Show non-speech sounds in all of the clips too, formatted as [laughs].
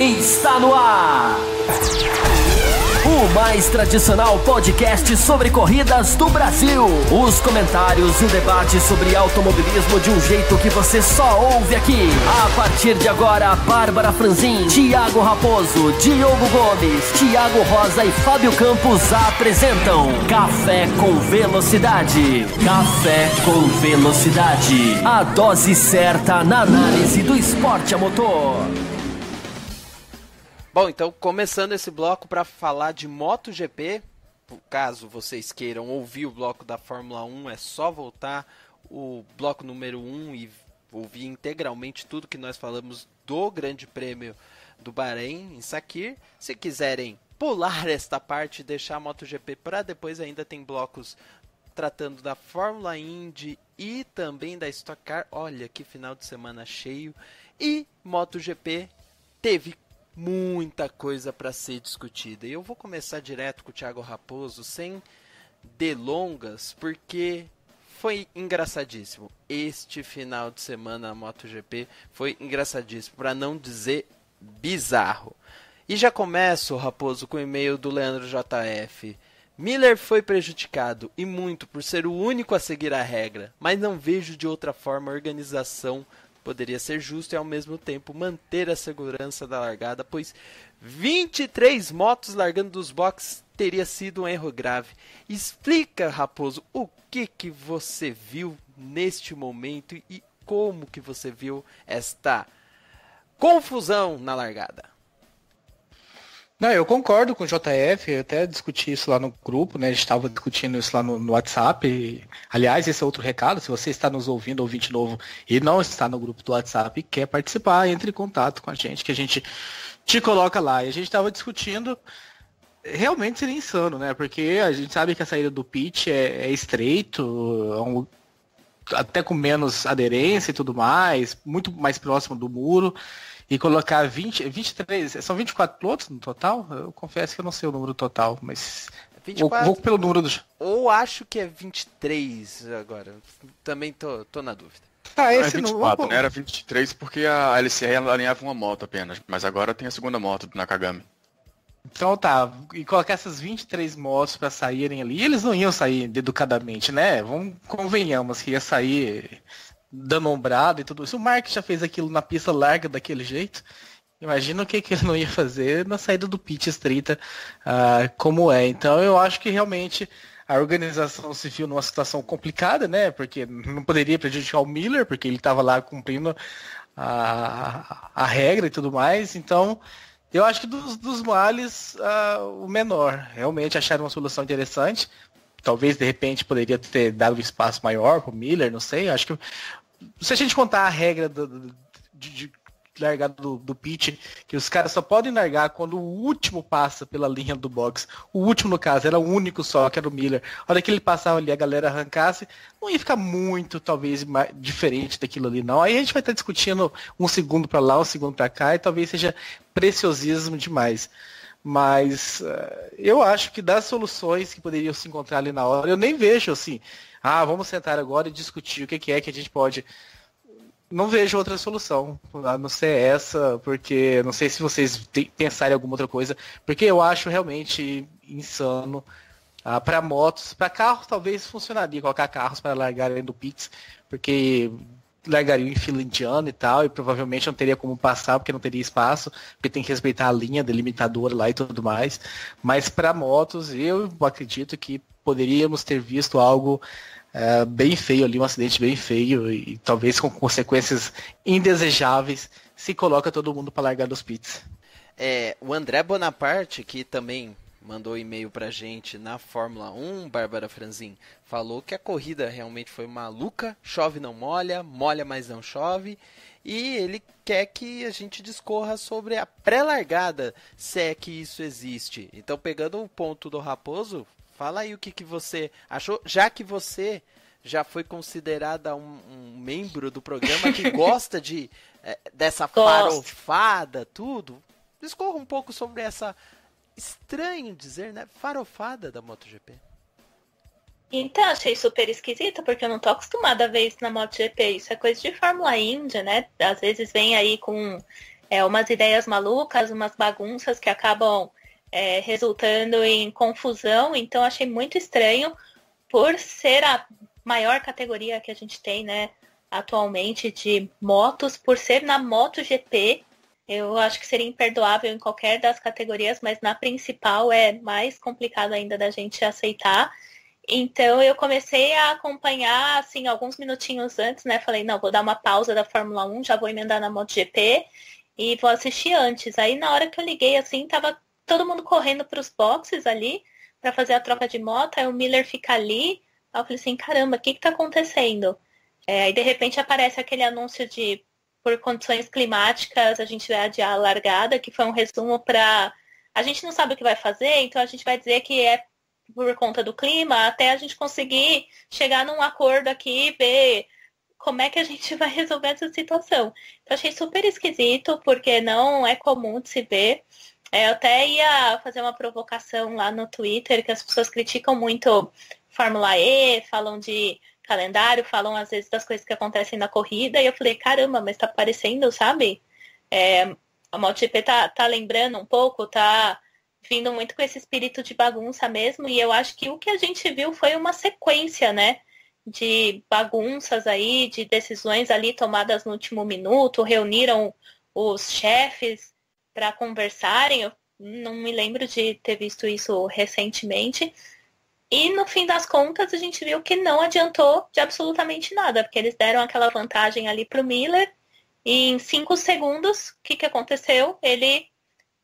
Está no ar! O mais tradicional podcast sobre corridas do Brasil. Os comentários e o debate sobre automobilismo de um jeito que você só ouve aqui. A partir de agora, Bárbara Franzin, Tiago Raposo, Diogo Gomes, Tiago Rosa e Fábio Campos apresentam Café com Velocidade. Café com Velocidade. A dose certa na análise do esporte a motor. Bom, então começando esse bloco para falar de MotoGP, caso vocês queiram ouvir o bloco da Fórmula 1, é só voltar o bloco número 1 e ouvir integralmente tudo que nós falamos do Grande Prêmio do Bahrein em Sakir. Se quiserem pular esta parte e deixar a MotoGP para depois, ainda tem blocos tratando da Fórmula Indy e também da Stock Car. Olha que final de semana cheio. E MotoGP teve muita coisa para ser discutida. E eu vou começar direto com o Thiago Raposo, sem delongas, porque foi engraçadíssimo. Este final de semana a MotoGP foi engraçadíssimo, para não dizer bizarro. E já começo, Raposo, com o e-mail do Leandro JF. Miller foi prejudicado e muito por ser o único a seguir a regra, mas não vejo de outra forma a organização poderia ser justo e ao mesmo tempo manter a segurança da largada, pois 23 motos largando dos boxes teria sido um erro grave. Explica, Raposo, o que que você viu neste momento e como que você viu esta confusão na largada? Não, eu concordo com o JF, eu até discuti isso lá no grupo, né? A gente estava discutindo isso lá no, no WhatsApp. E, aliás, esse é outro recado, se você está nos ouvindo, ouvinte novo, e não está no grupo do WhatsApp e quer participar, entre em contato com a gente, que a gente te coloca lá. E a gente estava discutindo, realmente seria insano, né? Porque a gente sabe que a saída do pitch é, é estreito, é um, até com menos aderência e tudo mais, muito mais próximo do muro e colocar 20, 23, são 24 pilotos no total? Eu confesso que eu não sei o número total, mas 24, vou, vou pelo número dos... Ou acho que é 23 agora, também tô, tô na dúvida. Tá, ah, esse não, é 24, não, né? Era 23 porque a LCR alinhava uma moto apenas, mas agora tem a segunda moto do Nakagami. Então tá, e colocar essas 23 motos para saírem ali, eles não iam sair educadamente, né? Vamos, convenhamos que ia sair dando ombrada e tudo isso. O Mark já fez aquilo na pista larga daquele jeito. Imagina o que, que ele não ia fazer na saída do pit estreita, uh, como é. Então eu acho que realmente a organização se viu numa situação complicada, né? Porque não poderia prejudicar o Miller, porque ele estava lá cumprindo a, a regra e tudo mais. Então, eu acho que dos, dos males, uh, o menor. Realmente acharam uma solução interessante. Talvez, de repente, poderia ter dado um espaço maior para o Miller, não sei. Acho que se a gente contar a regra do, de, de largada do, do pitch, que os caras só podem largar quando o último passa pela linha do box. O último, no caso, era o único só, que era o Miller. A hora que ele passava ali, a galera arrancasse, não ia ficar muito, talvez, mais, diferente daquilo ali, não. Aí a gente vai estar discutindo um segundo para lá, um segundo para cá, e talvez seja preciosismo demais. Mas uh, eu acho que das soluções que poderiam se encontrar ali na hora, eu nem vejo, assim, ah, vamos sentar agora e discutir o que é que a gente pode. Não vejo outra solução, a não ser essa, porque não sei se vocês pensarem em alguma outra coisa, porque eu acho realmente insano. Ah, para motos, para carros talvez funcionaria colocar carros para largarem do Pix, porque largariam em fila indiana e tal, e provavelmente não teria como passar, porque não teria espaço, porque tem que respeitar a linha delimitadora lá e tudo mais. Mas para motos, eu acredito que poderíamos ter visto algo é, bem feio ali, um acidente bem feio e, talvez com consequências indesejáveis, se coloca todo mundo para largar dos pits. É, o André Bonaparte, que também mandou e-mail para gente na Fórmula 1, Bárbara Franzin, falou que a corrida realmente foi maluca, chove não molha, molha mas não chove, e ele quer que a gente discorra sobre a pré-largada, se é que isso existe. Então, pegando o ponto do Raposo, Fala aí o que, que você achou, já que você já foi considerada um, um membro do programa que [laughs] gosta de é, dessa farofada, tudo. Discorra um pouco sobre essa estranho dizer, né, farofada da MotoGP. Então, achei super esquisito, porque eu não tô acostumada a ver isso na MotoGP. Isso é coisa de Fórmula Índia, né? Às vezes vem aí com é, umas ideias malucas, umas bagunças que acabam é, resultando em confusão. Então achei muito estranho por ser a maior categoria que a gente tem, né, atualmente de motos, por ser na MotoGP, eu acho que seria imperdoável em qualquer das categorias, mas na principal é mais complicado ainda da gente aceitar. Então eu comecei a acompanhar assim alguns minutinhos antes, né? Falei, não, vou dar uma pausa da Fórmula 1, já vou emendar na MotoGP e vou assistir antes. Aí na hora que eu liguei assim, tava todo mundo correndo para os boxes ali para fazer a troca de moto, aí o Miller fica ali. Aí eu falei assim, caramba, o que está acontecendo? É, aí de repente aparece aquele anúncio de por condições climáticas a gente vai adiar a largada, que foi um resumo para a gente não sabe o que vai fazer, então a gente vai dizer que é por conta do clima, até a gente conseguir chegar num acordo aqui e ver como é que a [laughs] gente vai resolver essa situação. Então achei super esquisito, porque não é comum de se ver. É, eu até ia fazer uma provocação lá no Twitter, que as pessoas criticam muito Fórmula E, falam de calendário, falam às vezes das coisas que acontecem na corrida, e eu falei, caramba, mas tá parecendo, sabe? É, a MotoGP tá, tá lembrando um pouco, tá vindo muito com esse espírito de bagunça mesmo, e eu acho que o que a gente viu foi uma sequência, né? De bagunças aí, de decisões ali tomadas no último minuto, reuniram os chefes, para conversarem. Eu não me lembro de ter visto isso recentemente. E no fim das contas, a gente viu que não adiantou de absolutamente nada, porque eles deram aquela vantagem ali para o Miller. E em cinco segundos, o que, que aconteceu? Ele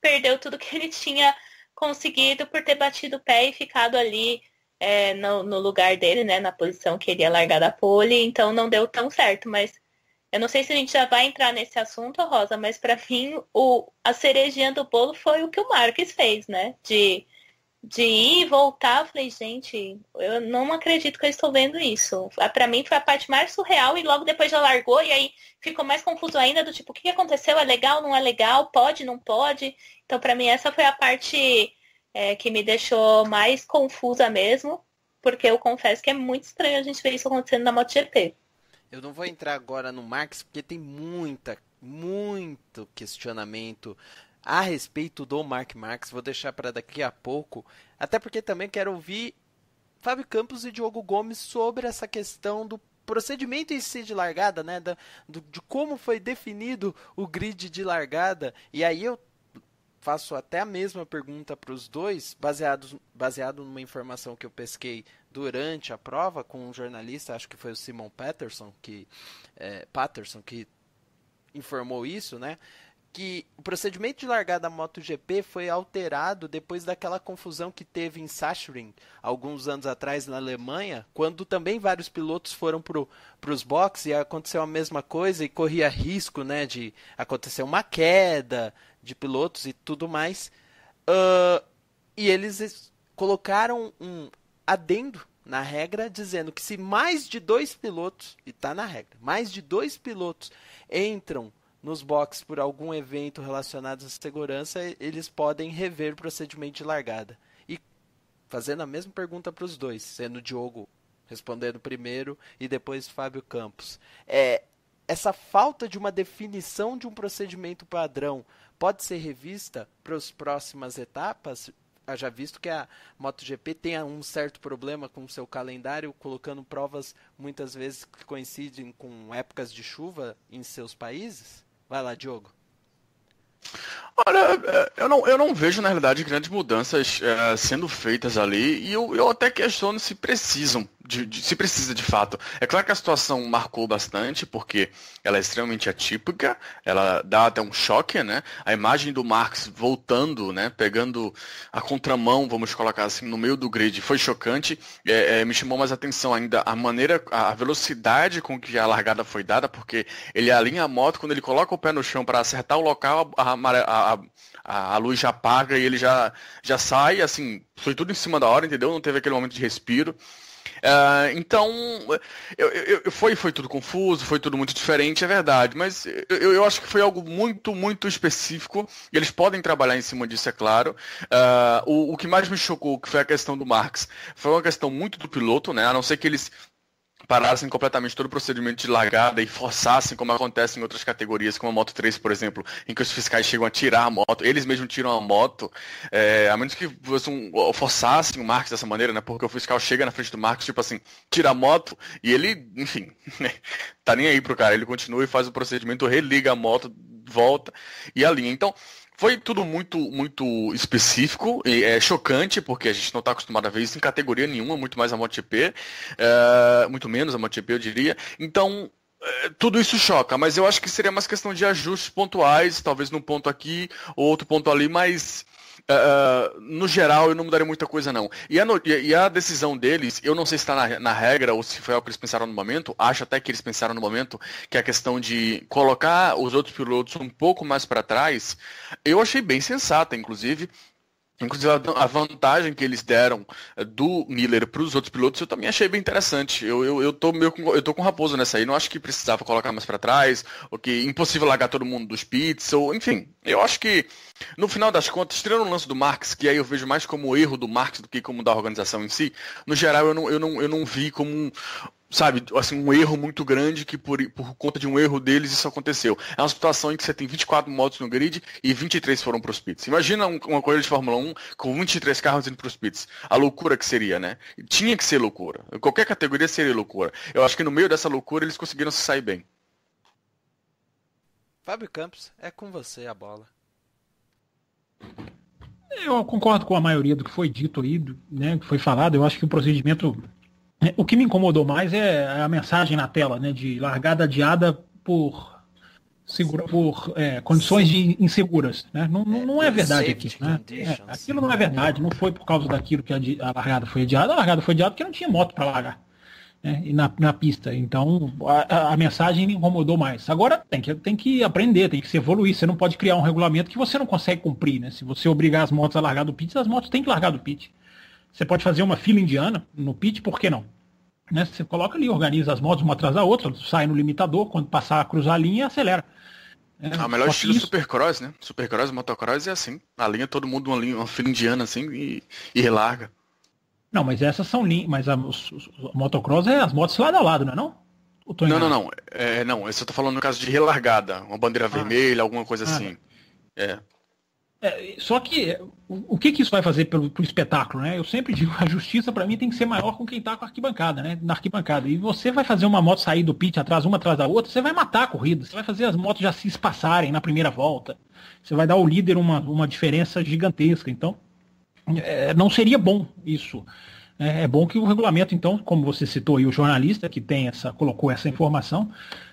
perdeu tudo que ele tinha conseguido por ter batido o pé e ficado ali é, no, no, lugar dele, né? Na posição que ele ia largar da pole, então não deu tão certo, mas eu não sei se a gente já vai entrar nesse assunto, Rosa, mas para mim o, a cerejinha do bolo foi o que o Marques fez, né? De, de ir e voltar. Eu falei, gente, eu não acredito que eu estou vendo isso. Para mim foi a parte mais surreal e logo depois já largou e aí ficou mais confuso ainda do tipo, o que aconteceu? É legal, não é legal? Pode, não pode? Então para mim essa foi a parte é, que me deixou mais confusa mesmo, porque eu confesso que é muito estranho a gente ver isso acontecendo na MotoGP. Eu não vou entrar agora no Marx, porque tem muita, muito questionamento a respeito do Mark Marx. Vou deixar para daqui a pouco. Até porque também quero ouvir Fábio Campos e Diogo Gomes sobre essa questão do procedimento em si de largada, né? Da, do, de como foi definido o grid de largada. E aí eu faço até a mesma pergunta para os dois, baseado, baseado numa informação que eu pesquei durante a prova com um jornalista, acho que foi o Simon Patterson que, é, Patterson, que informou isso, né? Que o procedimento de largada da MotoGP foi alterado depois daquela confusão que teve em Sachsenring alguns anos atrás na Alemanha, quando também vários pilotos foram para os boxes e aconteceu a mesma coisa e corria risco né, de acontecer uma queda de pilotos e tudo mais. Uh, e eles colocaram um adendo na regra dizendo que se mais de dois pilotos, e está na regra, mais de dois pilotos entram nos boxes por algum evento relacionado à segurança, eles podem rever o procedimento de largada. E fazendo a mesma pergunta para os dois, sendo o Diogo respondendo primeiro e depois Fábio Campos. É, essa falta de uma definição de um procedimento padrão pode ser revista para as próximas etapas? já visto que a MotoGP tem um certo problema com o seu calendário, colocando provas muitas vezes que coincidem com épocas de chuva em seus países? Vai lá, Diogo. Olha, é, eu não, eu não vejo, na realidade, grandes mudanças é, sendo feitas ali e eu, eu até questiono se precisam, de, de, se precisa de fato. É claro que a situação marcou bastante, porque ela é extremamente atípica, ela dá até um choque, né? A imagem do Marx voltando, né? Pegando a contramão, vamos colocar assim, no meio do grid, foi chocante. É, é, me chamou mais atenção ainda a maneira, a velocidade com que a largada foi dada, porque ele alinha a moto, quando ele coloca o pé no chão para acertar o local, a, a, a, a, luz já apaga e ele já, já sai, assim, foi tudo em cima da hora, entendeu? Não teve aquele momento de respiro. Uh, então, eu, eu, foi, foi tudo confuso, foi tudo muito diferente, é verdade, mas eu, eu acho que foi algo muito, muito específico. eles podem trabalhar em cima disso, é claro. Uh, o, o que mais me chocou que foi a questão do Marx. Foi uma questão muito do piloto, né? A não ser que eles parassem completamente todo o procedimento de largada e forçassem, como acontece em outras categorias, como a Moto 3, por exemplo, em que os fiscais chegam a tirar a moto, eles mesmos tiram a moto, é, a menos que um, forçassem o marcos dessa maneira, né? Porque o fiscal chega na frente do marcos tipo assim, tira a moto e ele, enfim, [laughs] tá nem aí pro cara, ele continua e faz o procedimento, religa a moto, volta e alinha. Então, foi tudo muito, muito específico, e é chocante, porque a gente não está acostumado a ver isso em categoria nenhuma, muito mais a MotoGP, é, muito menos a MotoGP, eu diria. Então, eh, tudo isso choca, mas eu acho que seria mais questão de ajustes pontuais, talvez num ponto aqui ou outro ponto ali, mas Uh, no geral, eu não mudaria muita coisa, não. E a, no... e a decisão deles, eu não sei se está na, na, regra ou se foi o que eles pensaram no momento, acho até que eles pensaram no momento, que a questão de colocar os outros pilotos um pouco mais para trás, eu achei bem sensata, inclusive. Inclusive, a vantagem que eles deram eh, do Miller para os outros pilotos, eu também achei bem interessante. Eu, eu, eu, tô meio com, eu tô com raposo nessa aí. Não acho que precisava colocar mais para trás, ou que impossível largar todo mundo dos pits, ou enfim. Eu acho que, no final das contas, tirando o lance do Marx, que aí eu vejo mais como erro do Marx do que como da organização em si, no geral eu não, eu não, eu não vi como um, sabe, assim, um erro muito grande que por, por conta de um erro deles isso aconteceu. É uma situação em que você tem 24 motos no grid e 23 foram para os pits. Imagina um, uma corrida de Fórmula 1 com 23 carros indo para os pits. A loucura que seria, né? Tinha que ser loucura. Qualquer categoria seria loucura. Eu acho que no meio dessa loucura eles conseguiram se sair bem. Fábio Campos, é com você a bola. Eu concordo com a maioria do que foi dito aí, né, que foi falado. Eu acho que o procedimento é, o que me incomodou mais é a mensagem na tela, né? De largada adiada por segura, por é, condições de inseguras. Né? Não, é, não é, é verdade aqui. Né? É, aquilo não é verdade, não foi por causa daquilo que a, largada foi adiada. A largada foi adiada porque não tinha moto para largar né? e na, na pista. Então a, a, mensagem me incomodou mais. Agora tem que, tem que aprender, tem que se evoluir. Você não pode criar um regulamento que você não consegue cumprir. Né? Se você obrigar as motos a largar do pit, as motos têm que largar do pit. Você pode fazer uma fila indiana no pit, por que não? Né? Você coloca ali, organiza as motos uma atrás da outra, sai no limitador, quando passar a cruzar a linha, acelera. É, ah, melhor estilo isso. Supercross, né? Supercross, motocross é assim. A linha, todo mundo uma linha, uma fila indiana assim e, e relarga. Não, mas essas são linhas. Mas a, os, os, a motocross é as motos lado a lado, não é não? Não, não, não. É, não, eu só tô falando no caso de relargada. Uma bandeira ah. vermelha, alguma coisa ah. assim. É. É, só que o, o, que, que isso vai fazer pelo, pro espetáculo, né? Eu sempre digo, a justiça para mim tem que ser maior com quem está com a arquibancada, né? Na arquibancada. E você vai fazer uma moto sair do pit atrás, uma atrás da outra, você vai matar a corrida, você vai fazer as motos já se espaçarem na primeira volta. Você vai dar ao líder uma, uma diferença gigantesca. Então, é, não seria bom isso. É, é, bom que o regulamento, então, como você citou aí, o jornalista que tem essa, colocou essa informação,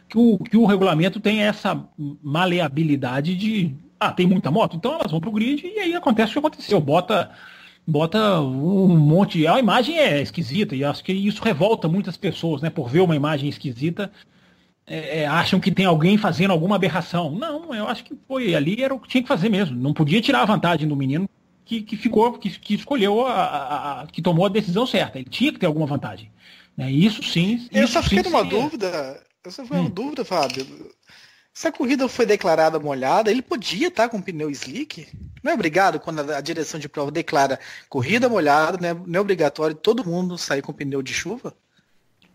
que o, que o regulamento tem essa maleabilidade de ah, tem muita moto, então elas vão para o grid e aí acontece o que aconteceu, bota bota um monte, a imagem é esquisita e acho que isso revolta muitas pessoas, né, por ver uma imagem esquisita, é, é, acham que tem alguém fazendo alguma aberração. Não, eu acho que foi ali era o que tinha que fazer mesmo, não podia tirar a vantagem do menino que, que ficou, que, que escolheu a, a, a, que tomou a decisão certa, ele tinha que ter alguma vantagem. Né? Isso sim. Isso eu só fiquei numa dúvida, eu só fiquei hum. uma dúvida, Fábio. Se a corrida foi declarada molhada, ele podia estar tá com pneu slick. Não é obrigado quando a direção de prova declara corrida molhada, né? não é obrigatório todo mundo sair com pneu de chuva?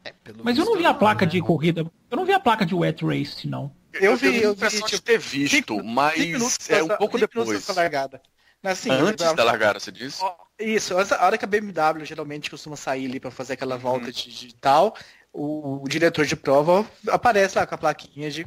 É, Mas eu não vi a placa né? de corrida, eu não vi a placa de wet race, não. Eu, eu vi, eu vi tipo, de ter visto, cinco, mas cinco é um pouco depois. Da largada. Assim, antes eu, da largada, você disse? Isso, a hora que a BMW geralmente costuma sair ali para fazer aquela volta uhum. de, de tal, o, o, diretor de prova aparece lá com a plaquinha de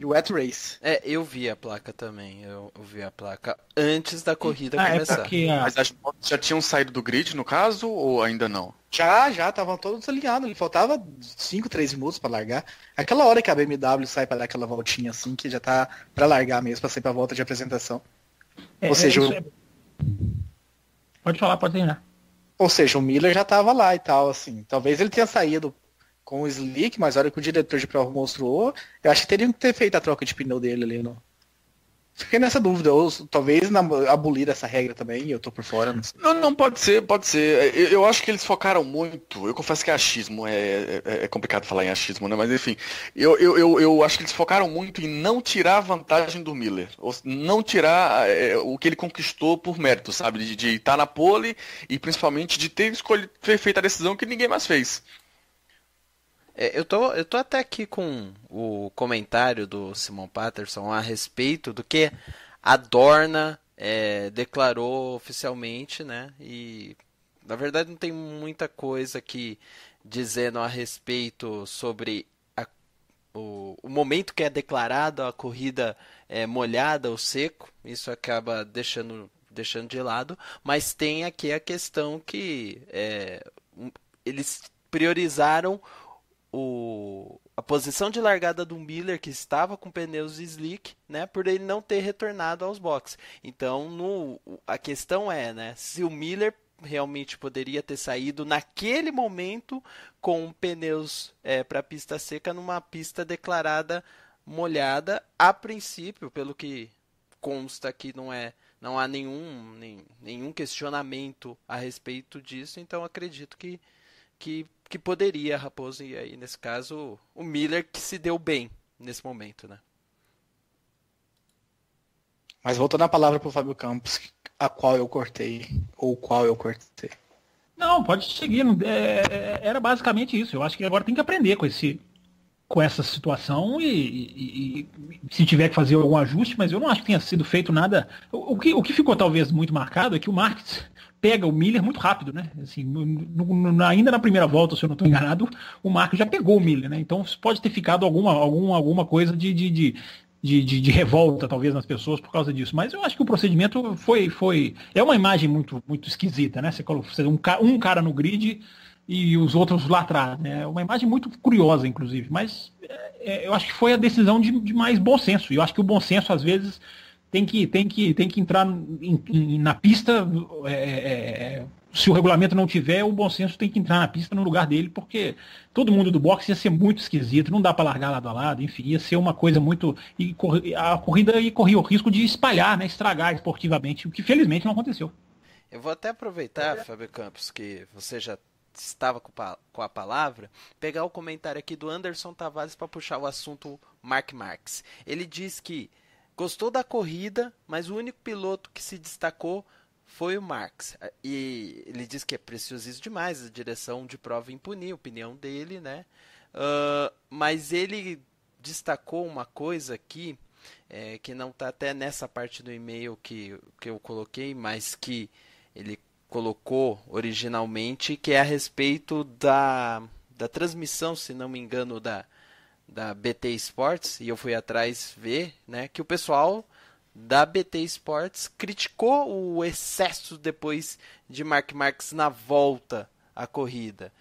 e o Wet Race. É, eu vi a placa também. Eu, vi a placa antes da corrida ah, é começar. É ah... Mas as motos já tinham saído do grid, no caso, ou ainda não? Já, já, estavam todos alinhados. Faltava 5, 3 minutos para largar. Aquela hora que a BMW sai para dar aquela voltinha assim, que já tá para largar mesmo, para sair para volta de apresentação. É, ou seja, é, Pode falar, pode terminar. Ou seja, o Miller já estava lá e tal, assim. Talvez ele tenha saído com o Slick, mas olha que o diretor de prova mostrou, eu acho que teriam que ter feito a troca de pneu dele ali, não? Fiquei nessa dúvida, ou talvez na, abolir essa regra também, eu tô por fora. Não, sei. não, não pode ser, pode ser. Eu, eu, acho que eles focaram muito, eu confesso que é achismo, é, é, é complicado falar em achismo, né? Mas enfim, eu, eu, eu, eu, acho que eles focaram muito em não tirar a vantagem do Miller, ou não tirar é, é, o que ele conquistou por mérito, sabe? De, de estar na pole e principalmente de ter escolhido, ter feito a decisão que ninguém mais fez. É, eu, tô, eu tô até aqui com o comentário do Simon Patterson a respeito do que a Dorna é, declarou oficialmente, né? E na verdade não tem muita coisa aqui dizendo a respeito sobre a, o, o, momento que é declarado a corrida é, molhada ou seco. Isso acaba deixando, deixando de lado. Mas tem aqui a questão que é, eles priorizaram o, a posição de largada do Miller, que estava com pneus slick, né, por ele não ter retornado aos boxes. Então, no, a questão é, né, se o Miller realmente poderia ter saído naquele momento com pneus é, para pista seca numa pista declarada molhada, a princípio, pelo que consta que não é não há nenhum, nem, nenhum questionamento a respeito disso, então acredito que, que que poderia a Raposo e aí nesse caso o Miller que se deu bem nesse momento, né? Mas voltando a palavra para o Fábio Campos, a qual eu cortei ou qual eu cortei. Não, pode seguir. É, é, era basicamente isso. Eu acho que agora tem que aprender com esse com essa situação e, e, e, se tiver que fazer algum ajuste, mas eu não acho que tenha sido feito nada. O, o, que, o que ficou talvez muito marcado é que o Marques pega o Miller muito rápido, né? Assim, no, no, ainda na primeira volta, se eu não estou enganado, o Marco já pegou o Miller, né? Então pode ter ficado alguma, algum, alguma coisa de, de, de de, de, de, revolta, talvez, nas pessoas por causa disso. Mas eu acho que o procedimento foi. foi é uma imagem muito, muito esquisita, né? Você coloca um, um cara no grid e os outros lá atrás. Né? É uma imagem muito curiosa, inclusive. Mas é, é, eu acho que foi a decisão de, de mais bom senso. E eu acho que o bom senso, às vezes, tem que, tem que, tem que entrar em, em, na pista. É, é, é, se o regulamento não tiver, o bom senso tem que entrar na pista no lugar dele, porque todo mundo do boxe ia ser muito esquisito, não dá para largar lado a lado, enfim, ia ser uma coisa muito. E a corrida ia correr o risco de espalhar, né, estragar esportivamente, o que felizmente não aconteceu. Eu vou até aproveitar, é. Fábio Campos, que você já estava com a palavra, pegar o comentário aqui do Anderson Tavares para puxar o assunto Mark Marx. Ele diz que Gostou da corrida, mas o único piloto que se destacou foi o Marx. E ele diz que é preciosíssimo demais, a direção de prova impunir, opinião dele, né? Uh, mas ele destacou uma coisa aqui, é, que não está até nessa parte do e-mail que, que eu coloquei, mas que ele colocou originalmente, que é a respeito da, da transmissão, se não me engano, da, da BT Sports e eu fui atrás ver, né, que o pessoal da BT Sports criticou o excesso depois de Mark Marques na volta à corrida.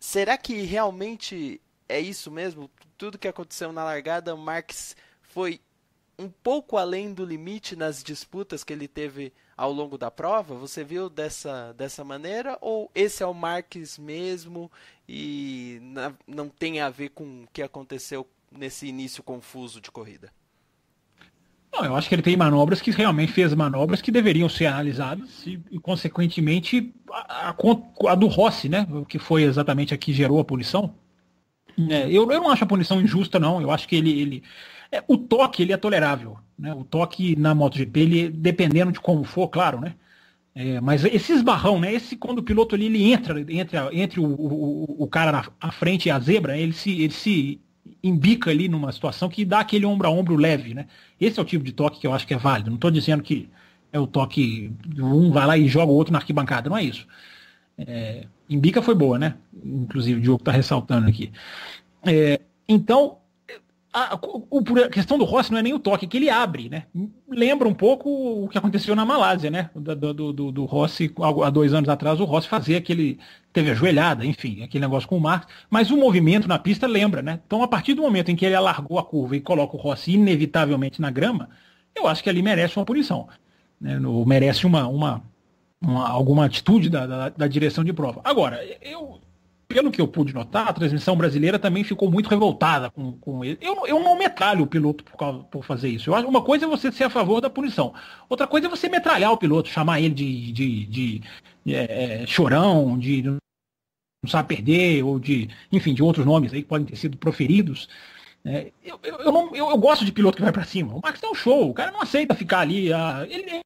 Será que realmente é isso mesmo? Tudo que aconteceu na largada, Marques foi um pouco além do limite nas disputas que ele teve ao longo da prova? Você viu dessa, dessa maneira? Ou esse é o Marques mesmo e na, não tem a ver com o que aconteceu nesse início confuso de corrida? Não, eu acho que ele tem manobras que realmente fez manobras que deveriam ser analisadas e, e consequentemente, a, a, a, do Rossi, né? Que foi exatamente a que gerou a punição. É, eu, eu não acho a punição injusta, não. Eu acho que ele, ele é, o toque, ele é tolerável. Né? O toque na MotoGP, ele, dependendo de como for, claro, né? É, mas esse esbarrão, né? Esse quando o piloto ali, ele entra entre, entre o, o, o, cara na à frente e a zebra, né? ele se, ele se embica ali numa situação que dá aquele ombro a ombro leve, né? Esse é o tipo de toque que eu acho que é válido. Não estou dizendo que é o toque um vai lá e joga o outro na arquibancada, não é isso. É, embica foi boa, né? Inclusive o Diogo está ressaltando aqui. É, então a, o, a questão do Rossi não é nem o toque, é que ele abre, né? Lembra um pouco o que aconteceu na Malásia, né? Do, do, do, do Rossi, há dois anos atrás, o Rossi fazia aquele. teve ajoelhada, enfim, aquele negócio com o Marcos. mas o movimento na pista lembra, né? Então, a partir do momento em que ele alargou a curva e coloca o Rossi inevitavelmente na grama, eu acho que ali merece uma punição. Né? Merece uma, uma, uma alguma atitude da, da, da direção de prova. Agora, eu, pelo que eu pude notar, a transmissão brasileira também ficou muito revoltada com, com ele. Eu, eu não metralho o piloto por, causa, por fazer isso. Eu acho uma coisa é você ser a favor da punição. Outra coisa é você metralhar o piloto, chamar ele de, de, de, de é, é, chorão, de não sabe perder, ou de, enfim, de outros nomes aí que podem ter sido proferidos. É, eu, eu, eu, não, eu, eu, gosto de piloto que vai para cima. O Max é um show, o cara não aceita ficar ali. Ah, ele,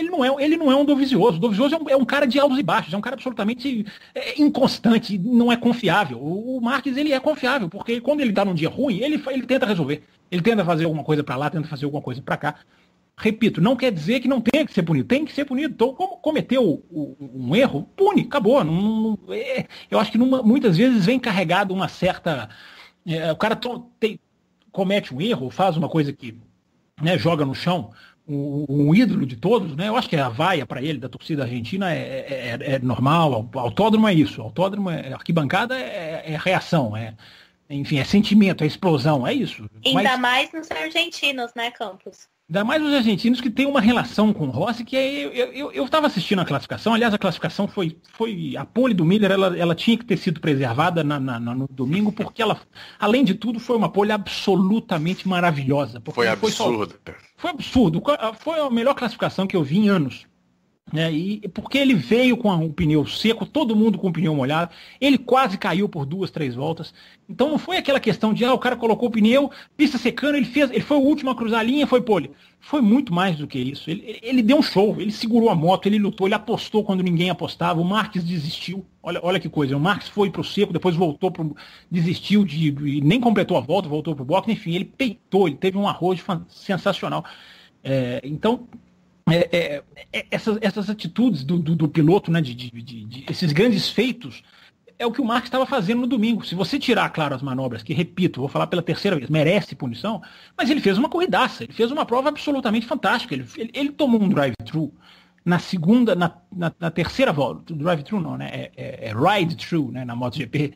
ele não é, ele não é um Dovizioso. O Dovizioso é um, é um cara de altos e baixos, é um cara absolutamente é, inconstante, não é confiável. O, o, Marques, ele é confiável, porque quando ele está num dia ruim, ele, ele tenta resolver. Ele tenta fazer alguma coisa para lá, tenta fazer alguma coisa para cá. Repito, não quer dizer que não tenha que ser punido. Tem que ser punido. Então, como cometeu um erro, pune, acabou. Não, não, é, eu acho que numa, muitas vezes vem carregado uma certa. É, o cara to, comete um erro, faz uma coisa que né, joga no chão um, um, ídolo de todos, né? Eu acho que a vaia para ele da torcida argentina é, é, é, é normal. Autódromo é isso. Autódromo é arquibancada é, é, é reação, é enfim, é sentimento, é explosão, é isso. Ainda Mas... mais nos argentinos, né, Campos? Ainda mais os argentinos que têm uma relação com o Rossi, que é, eu estava assistindo a classificação, aliás, a classificação foi, foi a pole do Miller, ela, ela tinha que ter sido preservada na, na, no domingo, porque ela, além de tudo, foi uma pole absolutamente maravilhosa. Foi absurdo. Foi, só, foi absurdo. Foi a melhor classificação que eu vi em anos. Né, e porque ele veio com o pneu seco, todo mundo com o pneu molhado, ele quase caiu por duas, três voltas. Então não foi aquela questão de ah, o cara colocou o pneu, pista secando, ele fez, ele foi o último a cruzar a linha, foi pole. Foi muito mais do que isso. Ele, ele deu um show, ele segurou a moto, ele lutou, ele apostou quando ninguém apostava. O Marques desistiu. Olha, olha que coisa, o Marques foi para o seco, depois voltou pro. desistiu de, de. nem completou a volta, voltou pro box, enfim, ele peitou, ele teve um arroz sensacional. É, então, é, é, é, essas, essas, atitudes do, do, do piloto, né, de, de, de, de, esses grandes feitos, é o que o Marx estava fazendo no domingo. Se você tirar, claro, as manobras, que repito, vou falar pela terceira vez, merece punição, mas ele fez uma corridaça, ele fez uma prova absolutamente fantástica. Ele, ele, ele tomou um drive-thru na segunda, na, na, na terceira volta, drive-thru não, né? É, é, é ride-thru, né? Na MotoGP.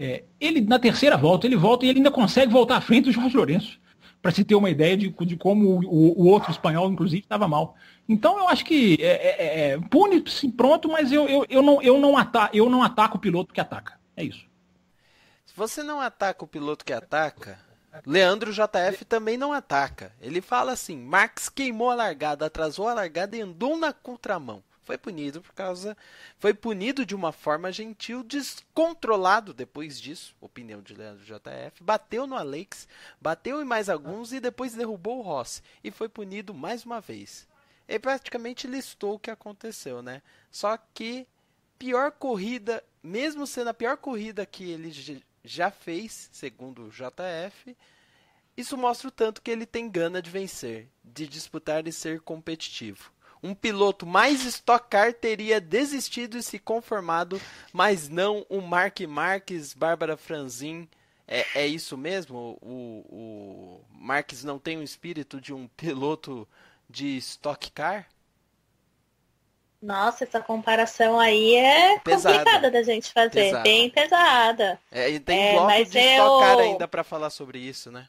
É, ele, na terceira volta, ele volta e ele ainda consegue voltar à frente do Jorge Lourenço para se ter uma ideia de, de como o, o, outro espanhol, inclusive, estava mal. Então eu acho que é, é, é, é pune sim, pronto, mas eu, eu, eu, não, eu, não ata, eu não ataco o piloto que ataca. É isso. Se você não ataca o piloto que ataca, Leandro JF também não ataca. Ele fala assim: Max queimou a largada, atrasou a largada e andou na contramão foi punido por causa. Foi punido de uma forma gentil, descontrolado depois disso. Opinião de Leandro JF. Bateu no Alex, bateu em mais alguns e depois derrubou o Ross E foi punido mais uma vez. Ele praticamente listou o que aconteceu, né? Só que pior corrida, mesmo sendo a pior corrida que ele já fez, segundo o JF, isso mostra o tanto que ele tem gana de vencer, de disputar e ser competitivo. Um piloto mais stock car teria desistido e se conformado, mas não o Mark Marques, Bárbara Franzin. É, é isso mesmo? O, o Marques não tem o espírito de um piloto de stock car? Nossa, essa comparação aí é pesada. complicada da gente fazer, pesada. bem pesada. É, e tem é, bloco de eu... ainda para falar sobre isso, né?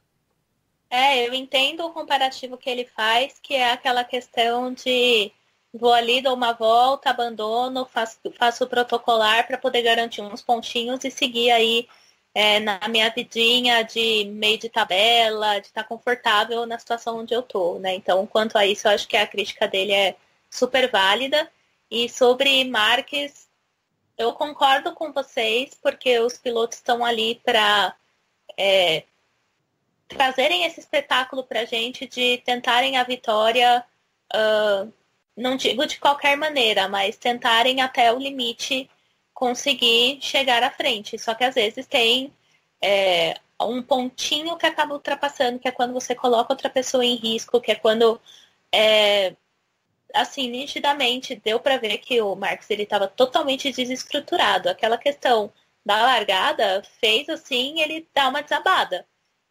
É, eu entendo o comparativo que ele faz, que é aquela questão de vou ali, dou uma volta, abandono, faço, faço protocolar para poder garantir uns pontinhos e seguir aí é, na minha vidinha de meio de tabela, de estar tá confortável na situação onde eu tô, né? Então, quanto a isso, eu acho que a crítica dele é super válida. E sobre Marques, eu concordo com vocês, porque os pilotos estão ali para é, trazerem esse espetáculo para a gente, de tentarem a vitória, uh, não digo de qualquer maneira, mas tentarem até o limite conseguir chegar à frente. Só que às vezes tem é, um pontinho que acaba ultrapassando, que é quando você coloca outra pessoa em risco, que é quando é, assim, nitidamente deu para ver que o Marcos ele estava totalmente desestruturado. Aquela questão da largada fez assim ele dar uma desabada.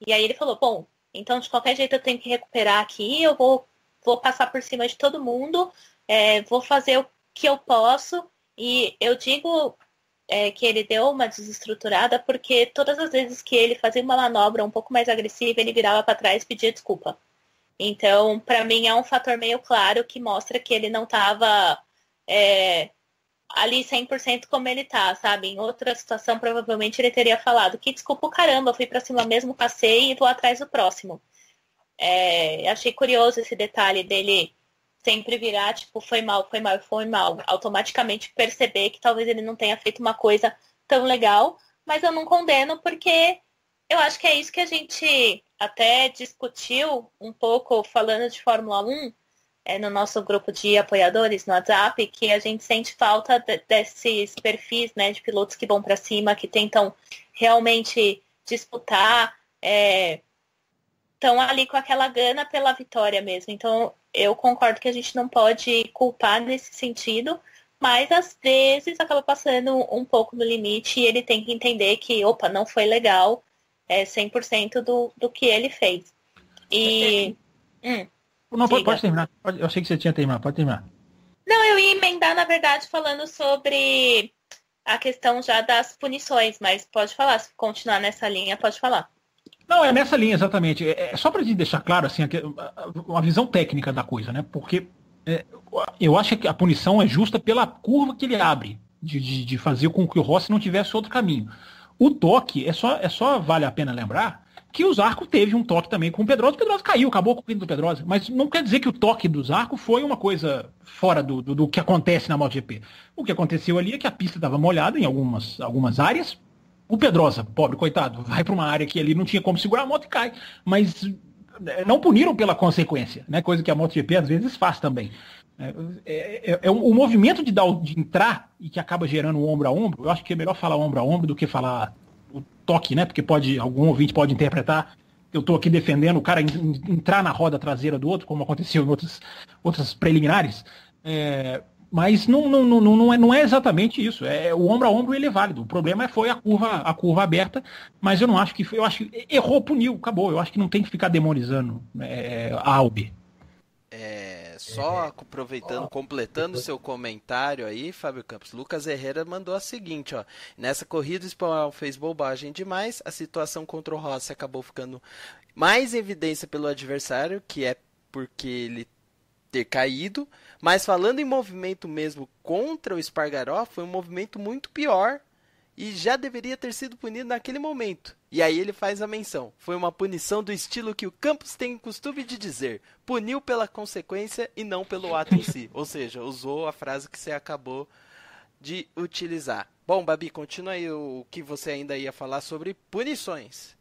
E aí ele falou, bom, então de qualquer jeito eu tenho que recuperar aqui, eu vou, vou passar por cima de todo mundo, é, vou fazer o que eu posso. E eu digo é, que ele deu uma desestruturada porque todas as vezes que ele fazia uma manobra um pouco mais agressiva, ele virava para trás e pedia desculpa. Então, para mim é um fator meio claro que mostra que ele não estava é, ali 100% como ele tá, sabe? Em outra situação, provavelmente ele teria falado que desculpa o caramba, fui pra cima mesmo, passei e vou atrás do próximo. É, achei curioso esse detalhe dele sempre virar, tipo, foi mal, foi mal, foi mal. Automaticamente perceber que talvez ele não tenha feito uma coisa tão legal, mas eu não condeno porque eu acho que é isso que a gente até discutiu um pouco falando de Fórmula 1, é, no nosso grupo de apoiadores no WhatsApp que a gente sente falta de, desses perfis né, de pilotos que vão para cima, que tentam realmente disputar, estão é, ali com aquela gana pela vitória mesmo. Então eu concordo que a gente não pode culpar nesse sentido, mas às vezes acaba passando um pouco do limite e ele tem que entender que, opa, não foi legal é, 100% do, do que ele fez. E. É, é. hum. Não, pode, pode, terminar. eu achei que você tinha terminado. Pode terminar. Não, eu ia emendar, na verdade, falando sobre a questão já das punições, mas pode falar. Se continuar nessa linha, pode falar. Não, é nessa linha, exatamente. É, é só para deixar claro assim, uma visão técnica da coisa, né? Porque é, eu acho que a punição é justa pela curva que ele abre, de, de, de fazer com que o Rossi não tivesse outro caminho. O toque, é só, é só vale a pena lembrar, que o Zarco teve um toque também com o Pedrosa. O Pedrosa caiu, acabou com o do Pedrosa. Mas não quer dizer que o toque do Zarco foi uma coisa fora do, do, do que acontece na MotoGP. O que aconteceu ali é que a pista estava molhada em algumas, algumas áreas. O Pedrosa, pobre coitado, vai para uma área que ali não tinha como segurar a moto e cai. Mas eh, não puniram pela consequência, né? coisa que a MotoGP às vezes faz também. É, é, é, é o movimento de, dar, de entrar e que acaba gerando ombro a ombro, eu acho que é melhor falar ombro a ombro do que falar toque, né? Porque pode, algum ouvinte pode interpretar eu estou aqui defendendo o cara entrar na roda traseira do outro, como aconteceu em outras, outras preliminares. É, mas não, não, não, não, é, não é exatamente isso. É, é, o ombro a ombro ele é válido. O problema foi a curva, a curva aberta, mas eu não acho que foi, eu acho que errou, puniu, acabou. Eu acho que não tem que ficar demonizando é, a Albi. É, só aproveitando, completando o seu comentário aí, Fábio Campos. Lucas Herrera mandou a seguinte, ó. Nessa corrida o espanhol fez bobagem demais. A situação contra o Rossi acabou ficando mais evidência pelo adversário, que é porque ele ter caído, mas falando em movimento mesmo contra o Espargaró, foi um movimento muito pior e já deveria ter sido punido naquele momento. E aí ele faz a menção. Foi uma punição do estilo que o Campos tem costume de dizer. Puniu pela consequência e não pelo ato em si. Ou seja, usou a frase que você acabou de utilizar. Bom, Babi, continua aí o que você ainda ia falar sobre punições.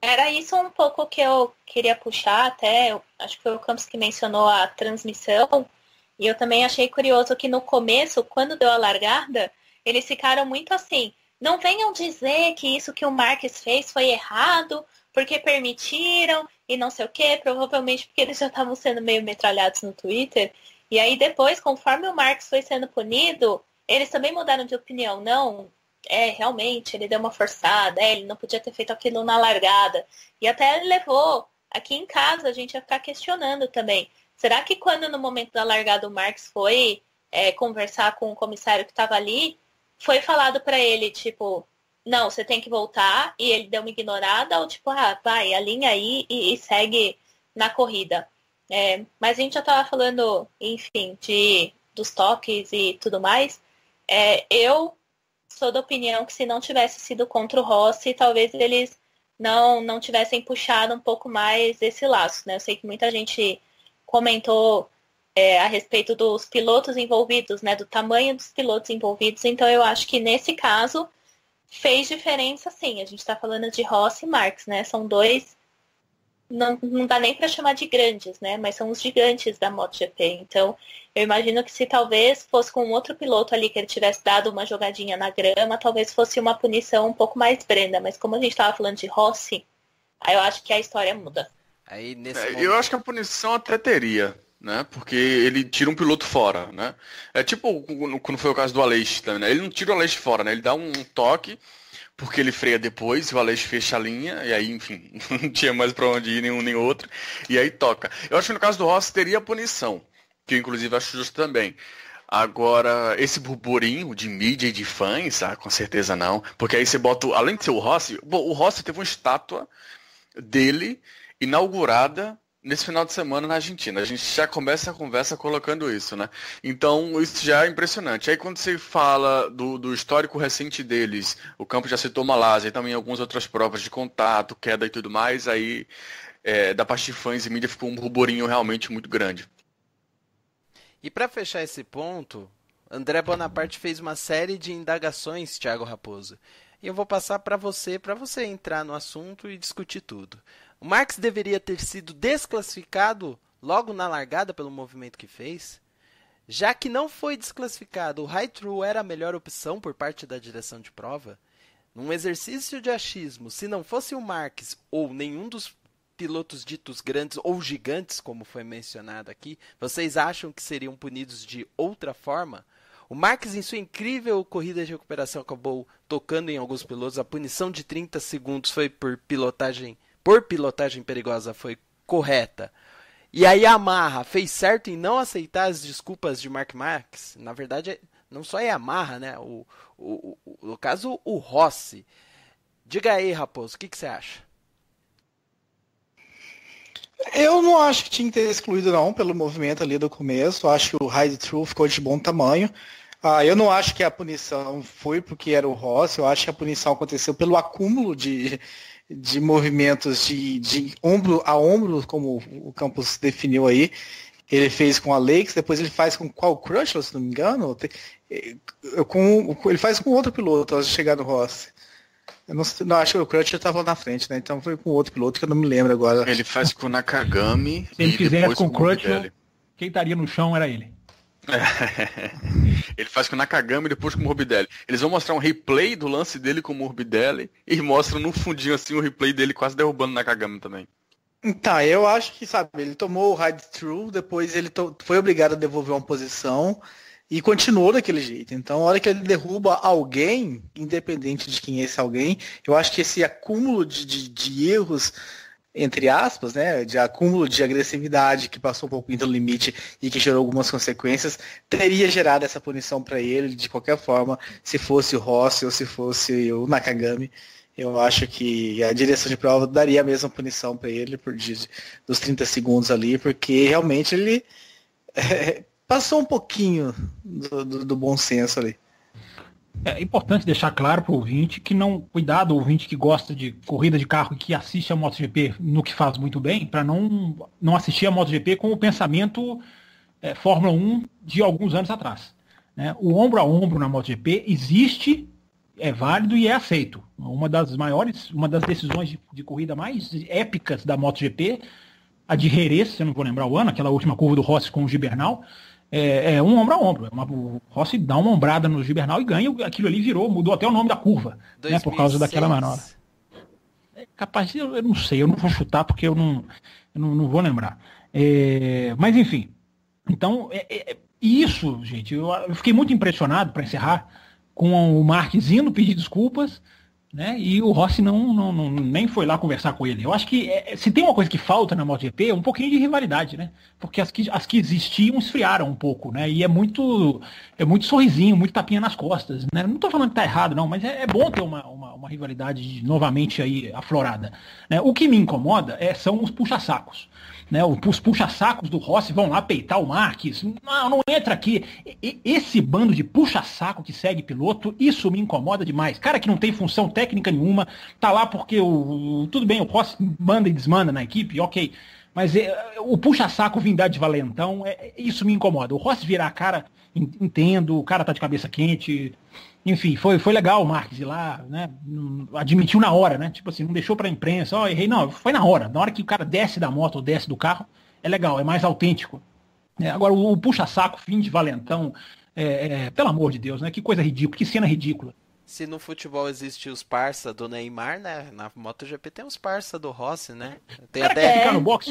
Era isso um pouco que eu queria puxar até. acho que foi o Campos que mencionou a transmissão. E eu também achei curioso que no começo, quando deu a largada, eles ficaram muito assim não venham dizer que isso que o Marques fez foi errado, porque permitiram e não sei o quê, provavelmente porque eles já estavam sendo meio metralhados no Twitter. E aí depois, conforme o Marx foi sendo punido, eles também mudaram de opinião. Não, é, realmente, ele deu uma forçada, é, ele não podia ter feito aquilo na largada. E até levou. Aqui em casa a gente ia ficar questionando também. Será que quando no momento da largada o Marx foi é, conversar com o comissário que estava ali, foi falado para ele, tipo, não, você tem que voltar, e ele deu uma ignorada, ou tipo, ah, vai, alinha aí e, e segue na corrida. É, mas a gente já estava falando, enfim, de dos toques e tudo mais. É, eu sou da opinião que se não tivesse sido contra o Rossi, talvez eles não não tivessem puxado um pouco mais esse laço, né? Eu sei que muita gente comentou é, a respeito dos pilotos envolvidos, né? Do tamanho dos pilotos envolvidos. Então eu acho que nesse caso fez diferença sim. A gente está falando de Rossi e Marx, né? São dois. Não, não dá nem para chamar de grandes, né? Mas são os gigantes da MotoGP. Então, eu imagino que se talvez fosse com outro piloto ali que ele tivesse dado uma jogadinha na grama, talvez fosse uma punição um pouco mais branda. Mas como a gente estava falando de Rossi, aí eu acho que a história muda. Aí, é, nesse é, momento... Eu acho que a punição até teria né? Porque ele tira um piloto fora, né? É tipo quando foi o caso do Aleix também, né? Ele não tira o Aleix fora, né? Ele dá um toque porque ele freia depois, o Aleix fecha a linha, e aí, enfim, [laughs] não tinha mais para onde ir nenhum nem outro, e aí toca. Eu acho que no caso do Rossi teria punição, que eu inclusive acho justo também. Agora, esse burburinho de mídia e de fãs, ah, com certeza não, porque aí você bota, além de ser o Rossi, bom, o Rossi teve uma estátua dele inaugurada nesse final de semana na Argentina. A gente já começa a conversa colocando isso, né? Então, isso já é impressionante. Aí, quando você fala do, do histórico recente deles, o campo já citou Malásia e também algumas outras provas de contato, queda e tudo mais, aí é, da parte de fãs e mídia ficou um ruborinho realmente muito grande. E para fechar esse ponto, André Bonaparte fez uma série de indagações, Thiago Raposo. E eu vou passar para você, para você entrar no assunto e discutir tudo. O Marx deveria ter sido desclassificado logo na largada pelo movimento que fez. Já que não foi desclassificado, o high true era a melhor opção por parte da direção de prova. Num exercício de achismo, se não fosse o Marx ou nenhum dos pilotos ditos grandes ou gigantes, como foi mencionado aqui, vocês acham que seriam punidos de outra forma? O Marx, em sua incrível corrida de recuperação, acabou tocando em alguns pilotos. A punição de 30 segundos foi por pilotagem por pilotagem perigosa foi correta, e a Yamaha fez certo em não aceitar as desculpas de Mark Marx, na verdade, não só é a Yamaha, né? O, o, o, no caso, o Rossi. Diga aí, Raposo, o que, que você acha? Eu não acho que tinha que ter excluído, não, pelo movimento ali do começo. Eu acho que o Ride Through ficou de bom tamanho. Ah, eu não acho que a punição foi porque era o Rossi, eu acho que a punição aconteceu pelo acúmulo de, de movimentos de, de ombro a ombro, como o Campos definiu aí. Ele fez com a Lakes, depois ele faz com qual Crush, se não me engano? Eh, com, ele faz com outro piloto antes de chegar no Rossi. Eu não, não, acho que o Crutcher estava na frente, né? Então foi com outro piloto que eu não me lembro agora. Ele faz com o Nakagami. Se ele fizesse com o Crutcher, quem estaria no chão era ele. [laughs] ele faz com o Nakagami e depois com o Morbidelli. Eles vão mostrar um replay do lance dele com o Morbidelli e mostram no fundinho assim o replay dele quase derrubando o Nakagami também. Então, eu acho que, sabe, ele tomou o ride through, depois ele foi obrigado a devolver uma posição e continuou daquele jeito. Então, a hora que ele derruba alguém, independente de quem é esse alguém, eu acho que esse acúmulo de, de, de erros entre aspas, né, de acúmulo de agressividade que passou um pouco do limite e que gerou algumas consequências, teria gerado essa punição para ele de qualquer forma, se fosse o Rossi ou se fosse o Nakagami. Eu acho que a direção de prova daria a mesma punição para ele por de, dos 30 segundos ali, porque realmente ele [laughs] é, passou um pouquinho do, do, do bom senso ali. É importante deixar claro para o ouvinte que não, cuidado, ouvinte que gosta de corrida de carro e que assiste a MotoGP no que faz muito bem, para não, não assistir a MotoGP com o pensamento é, Fórmula 1 de alguns anos atrás. Né? O ombro a ombro na MotoGP existe, é válido e é aceito. Uma das maiores, uma das decisões de, de corrida mais épicas da MotoGP, a de Jerez, se eu não vou lembrar o ano, aquela última curva do Rossi com o Gibernal, é, é, um ombro a ombro. É uma, o Rossi dá uma ombrada no Gibernal e ganha. Aquilo ali virou, mudou até o nome da curva, né, por causa daquela manobra. É capaz, eu, eu, não sei, eu não vou chutar porque eu não, eu não, não, vou lembrar. É, mas enfim, então, é, é, isso, gente, eu, eu fiquei muito impressionado, para encerrar, com o Marques indo pedir desculpas né? E o Rossi não, não, não, nem foi lá conversar com ele. Eu acho que é, é se tem uma coisa que falta na MotoGP é um pouquinho de rivalidade, né? Porque as que, as que existiam esfriaram um pouco, né? E é muito é muito sorrisinho, muito tapinha nas costas, né? Não estou falando que tá errado não, mas é, é bom ter uma, uma, uma rivalidade novamente aí aflorada. Né? O que me incomoda é, são os puxa-sacos né? Os puxa-sacos do Rossi vão lá peitar o Marques. Não, não entra aqui. Esse bando de puxa-saco que segue piloto, isso me incomoda demais. Cara que não tem função técnica nenhuma, tá lá porque o. Tudo bem, o Rossi manda e desmanda na equipe, ok. Mas é, o puxa-saco vindar de valentão, é, é isso me incomoda. O Ross virar a cara, entendo, o cara tá de cabeça quente. Enfim, foi, foi legal o Marques ir lá, né? Admitiu na hora, né? Tipo assim, não deixou pra imprensa, ó, oh, errei. Não, foi na hora. Na hora que o cara desce da moto ou desce do carro, é legal, é mais autêntico. É, agora, o, o puxa-saco, fim de valentão, é, é, pelo amor de Deus, né? Que coisa ridícula, que cena ridícula se no futebol existe os parça do Neymar, né? Na MotoGP tem os parça do Rossi, né? Tem até. É. Ficar no boxe,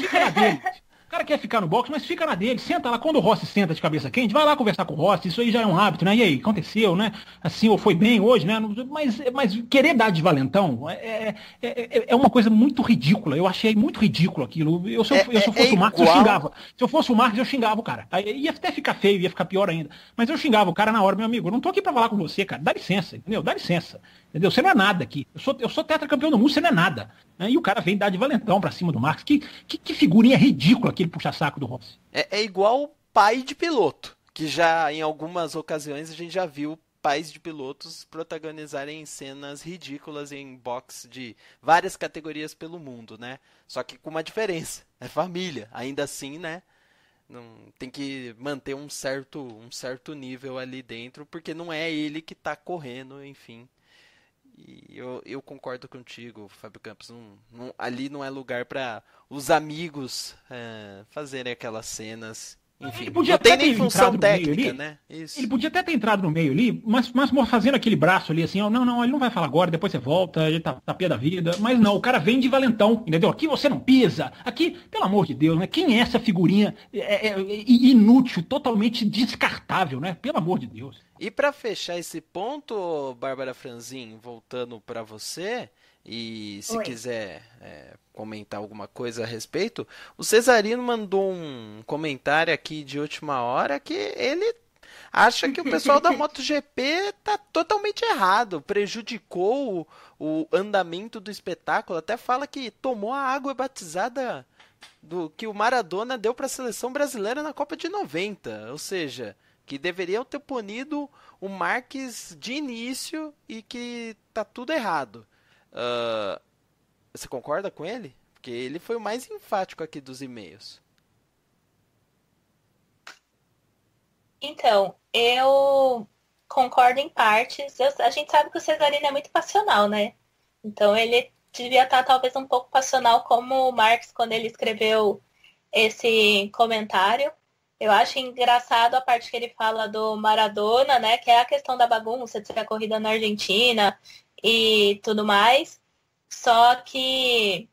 o cara quer ficar no box, mas fica na dele, senta lá. Quando o Rossi senta de cabeça quente, vai lá conversar com o Rossi, isso aí já é um hábito, né? E aí, aconteceu, né? Assim, ou foi bem hoje, né? Mas, mas querer dar de valentão é é, é, é, é uma coisa muito ridícula. Eu achei muito ridículo aquilo. Eu, se, eu, é, eu, se eu é fosse o Marcos, igual... eu xingava. Se eu fosse o Marcos, eu xingava o cara. Aí, ia até ficar feio, ia ficar pior ainda. Mas eu xingava o cara na hora, meu amigo. Eu não tô aqui pra falar com você, cara. Dá licença, entendeu? Dá licença. Entendeu? Você não é nada aqui. Eu sou, eu sou tetracampeão do mundo, você não é nada. Né? E o cara vem dar de valentão pra cima do Marcos. Que, que, que figurinha ridícula aquele puxa-saco do Rossi. É, é igual pai de piloto, que já em algumas ocasiões a gente já viu pais de pilotos protagonizarem cenas ridículas em box de várias categorias pelo mundo, né? Só que com uma diferença, é família. Ainda assim, né? Não, tem que manter um certo, um certo nível ali dentro, porque não é ele que está correndo, enfim. E eu, eu concordo contigo, Fábio Campos. Não, não, ali não é lugar para os amigos é, fazerem aquelas cenas enfim, ele podia não até tem nem função técnica, né? Isso. Ele podia até ter entrado no meio ali, mas, mas fazendo aquele braço ali, assim, ó, não, não, ele não vai falar agora, depois você volta, ele tá, tá pé da vida. Mas não, o cara vem de valentão, entendeu? Aqui você não pisa. Aqui, pelo amor de Deus, né? Quem é essa figurinha é, é, é, é inútil, totalmente descartável, né? Pelo amor de Deus. E para fechar esse ponto, Bárbara Franzin, voltando para você, e se Oi. quiser é, comentar alguma coisa a respeito, o Cesarino mandou um comentário aqui de última hora que ele acha que o pessoal da [laughs] MotoGP tá totalmente errado, prejudicou o, o, andamento do espetáculo, até fala que tomou a água batizada do que o Maradona deu para a seleção brasileira na Copa de 90, ou seja, que deveriam ter punido o Marques de início e que tá tudo errado. Uh, você concorda com ele? Porque ele foi o mais enfático aqui dos e-mails. Então, eu concordo em partes. Eu, a gente sabe que o Cesarino é muito passional, né? Então ele devia estar talvez um pouco passional como o Marx quando ele escreveu esse comentário. Eu acho engraçado a parte que ele fala do Maradona, né? Que é a questão da bagunça, de ser a corrida na Argentina e tudo mais. Só que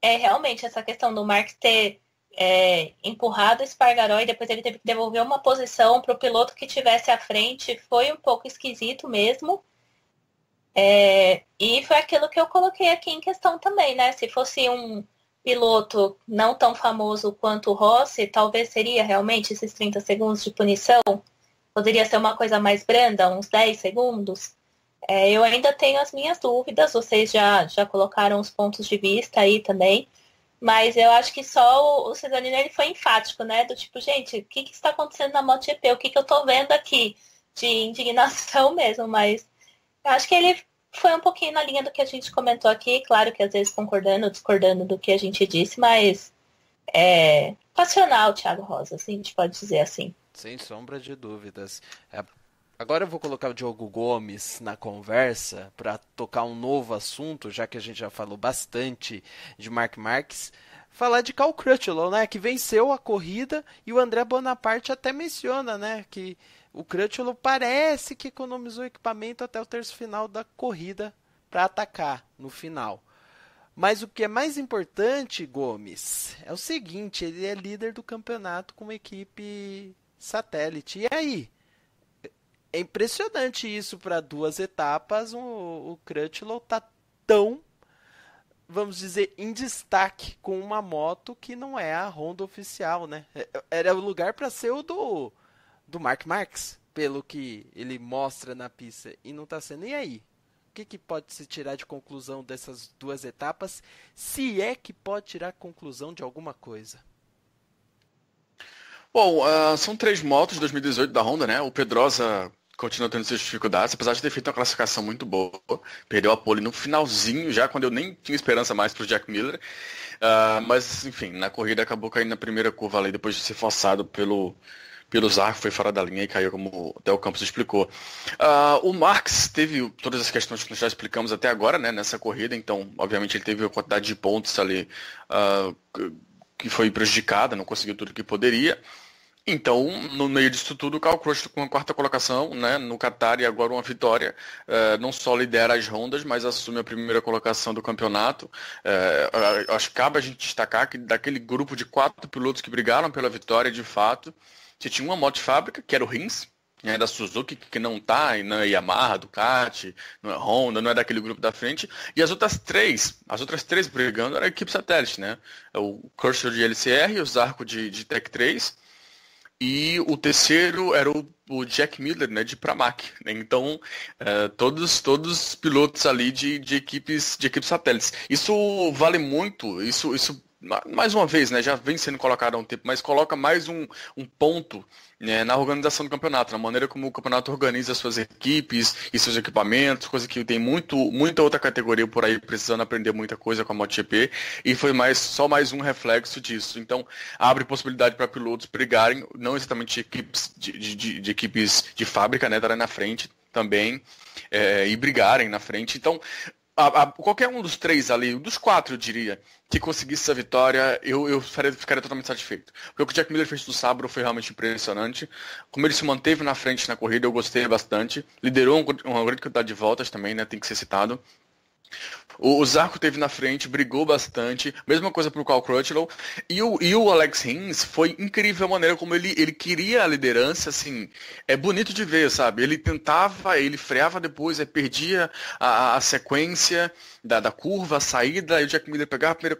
é realmente essa questão do Marx ter é, empurrado o Espargaró e depois ele teve que devolver uma posição para o piloto que tivesse à frente foi um pouco esquisito mesmo. É, e foi aquilo que eu coloquei aqui em questão também, né? Se fosse um piloto não tão famoso quanto o Rossi, talvez seria realmente esses 30 segundos de punição. Poderia ser uma coisa mais branda, uns 10 segundos. É, eu ainda tenho as minhas dúvidas, vocês já, já colocaram os pontos de vista aí também, mas eu acho que só o, o ele foi enfático, né? Do tipo, gente, o que, que está acontecendo na MotoGP? O que, que eu estou vendo aqui? De indignação [laughs] mesmo, mas eu acho que ele foi um pouquinho na linha do que a gente comentou aqui, claro que às vezes concordando, discordando do que a gente disse, mas é passional, Thiago Rosa, assim, a gente pode dizer assim. Sem sombra de dúvidas. É Agora eu vou colocar o Diogo Gomes na conversa para tocar um novo assunto, já que a gente já falou bastante de Mark Marques. Falar de Cal Crutchlow, né? Que venceu a corrida e o André Bonaparte até menciona, né? Que o Crutchlow parece que economizou equipamento até o terço final da corrida para atacar no final. Mas o que é mais importante, Gomes, é o seguinte: ele é líder do campeonato com uma equipe satélite. E aí? É impressionante isso para duas etapas. O, o Crutchlow tá tão, vamos dizer, em destaque com uma moto que não é a Honda oficial, né? É, é, era o lugar para ser o do, do Mark Marx, pelo que ele mostra na pista, e não tá sendo. E aí? O que, que pode se tirar de conclusão dessas duas etapas? Se é que pode tirar conclusão de alguma coisa. Bom, uh, são três motos 2018 da Honda, né? O Pedrosa continua tendo suas dificuldades, apesar de ter feito uma classificação muito boa, perdeu a pole no finalzinho já, quando eu nem tinha esperança mais para o Jack Miller, uh, mas enfim, na corrida acabou caindo na primeira curva ali, depois de ser forçado pelo, pelo Zarco, foi fora da linha e caiu como até o Campos explicou. Uh, o Marx teve todas as questões que nós já explicamos até agora, né, nessa corrida, então obviamente ele teve a quantidade de pontos ali uh, que foi prejudicada, não conseguiu tudo que poderia, então, no meio disso tudo, o Carl Crush com a quarta colocação né, no Qatar e agora uma vitória. Uh, não só lidera as rondas, mas assume a primeira colocação do campeonato. Uh, acho que cabe a gente destacar que daquele grupo de quatro pilotos que brigaram pela vitória, de fato, se tinha uma moto de fábrica, que era o Rins, né, da Suzuki, que não tá, e não é Yamaha, Ducati, não é Honda, não é daquele grupo da frente, e as outras três, as outras três brigando era a equipe satélite, né? O Cursor de LCR, o Zarco de, de Tech 3 e o terceiro era o, o Jack Miller, né, de Pramac. Né? Então, uh, todos todos pilotos ali de, de equipes de equipes satélites. Isso vale muito, isso, isso mais uma vez, né, já vem sendo colocado há um tempo, mas coloca mais um, um ponto né, na organização do campeonato, na maneira como o campeonato organiza suas equipes e seus equipamentos, coisa que tem muito, muita outra categoria por aí precisando aprender muita coisa com a MotoGP, e foi mais só mais um reflexo disso. Então, abre possibilidade para pilotos brigarem, não exatamente de equipes de, de, de, equipes de fábrica, né, estarem na frente também é, e brigarem na frente. Então, a, a, qualquer um dos três ali, dos quatro, eu diria, que conseguisse essa vitória, eu, eu ficaria, ficaria totalmente satisfeito. Porque o que o Jack Miller fez no sábado foi realmente impressionante. Como ele se manteve na frente na corrida, eu gostei bastante. Liderou uma, uma grande quantidade de voltas também, né? Tem que ser citado. O, o Zarco teve na frente, brigou bastante, mesma coisa pro Carl Crutchlow. E o, e o Alex Hines. foi incrível a maneira como ele, ele queria a liderança, assim, é bonito de ver, sabe? Ele tentava, ele freava depois, aí perdia a, a sequência da, da curva, a saída, e o Jack Miller pegava a primeira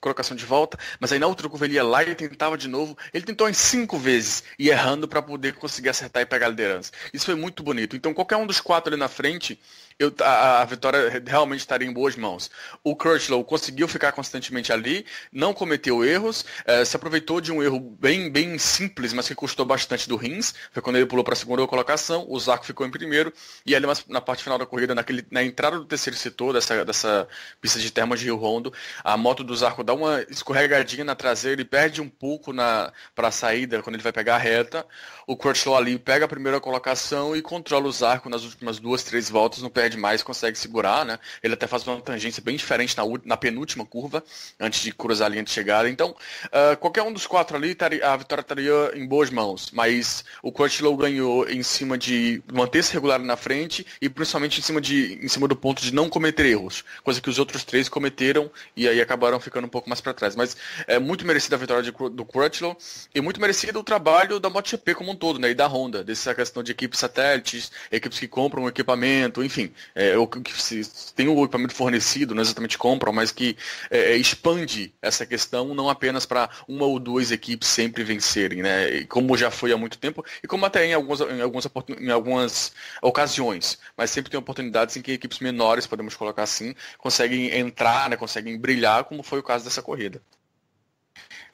colocação de volta, mas aí na outra curva ele ia lá e tentava de novo. Ele tentou em cinco vezes e errando para poder conseguir acertar e pegar a liderança. Isso foi muito bonito. Então qualquer um dos quatro ali na frente eu, a, a, vitória realmente estaria em boas mãos. O Crutchlow conseguiu ficar constantemente ali, não cometeu erros, eh, se aproveitou de um erro bem, bem simples, mas que custou bastante do Rins. Foi quando ele pulou para a segunda colocação, o Zarco ficou em primeiro, e ali na parte final da corrida, naquele, na entrada do terceiro setor dessa, dessa pista de termas de Rio Rondo, a moto do Zarco dá uma escorregadinha na traseira, ele perde um pouco para a saída, quando ele vai pegar a reta. O Crutchlow ali pega a primeira colocação e controla o Zarco nas últimas duas, três voltas, não perde mais consegue segurar, né? Ele até faz uma tangência bem diferente na, na penúltima curva, antes de cruzar a linha de chegada. Então, uh, qualquer um dos quatro ali, taria, a vitória estaria em boas mãos. Mas o Crutchlow ganhou em cima de manter-se regular na frente e principalmente em cima, de, em cima do ponto de não cometer erros, coisa que os outros três cometeram e aí acabaram ficando um pouco mais para trás. Mas é muito merecida a vitória de, do Crutchlow e muito merecido o trabalho da MotoGP como um todo, né? E da Honda, dessa questão de equipes satélites, equipes que compram equipamento, enfim é, ou que se tem o equipamento fornecido, não exatamente compram, mas que é, é expande essa questão não apenas para uma ou duas equipes sempre vencerem, né? Como já foi há muito tempo e como até em algumas, em algumas, em algumas ocasiões, mas sempre tem oportunidades em que equipes menores, podemos colocar assim, conseguem entrar, né, conseguem brilhar, como foi o caso dessa corrida.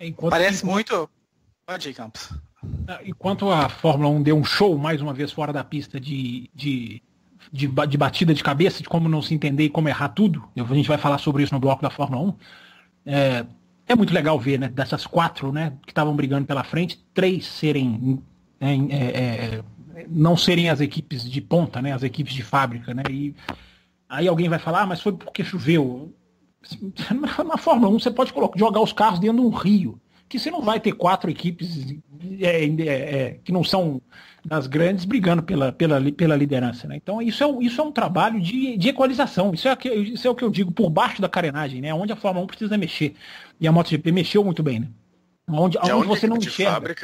Enquanto Parece que... muito. Pode ir, Campos. Ah, enquanto a Fórmula 1 deu um show mais uma vez fora da pista de, de de, de batida de cabeça, de como não se entender e como errar tudo. A gente vai falar sobre isso no bloco da Fórmula 1. É, é muito legal ver, né? Dessas quatro, né, que estavam brigando pela frente, três serem né, é, é, é, não serem as equipes de ponta, né? As equipes de fábrica, né? E aí alguém vai falar, ah, mas foi porque choveu. Assim, [laughs] na Fórmula 1 você pode colocar, jogar os carros dentro de um rio, que você não vai ter quatro equipes é, é, é que não são nas grandes brigando pela, pela, pela liderança. Né? Então isso é, um, isso é um trabalho de, de equalização. Isso é, isso é o que eu digo por baixo da carenagem, né? onde a Fórmula 1 precisa mexer. E a MotoGP mexeu muito bem. Né? Onde, é onde você não enxerga.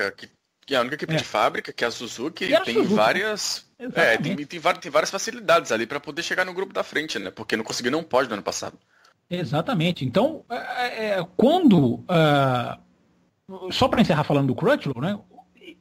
Que é a única equipe é. de fábrica, que é a Suzuki, e tem Suzuki. Né? várias. É, tem, tem, tem, várias facilidades ali para poder chegar no grupo da frente, né? Porque não conseguiu, não pode no ano passado. Exatamente. Então, é, é quando. Ah, só para encerrar falando do Crutchlow, né?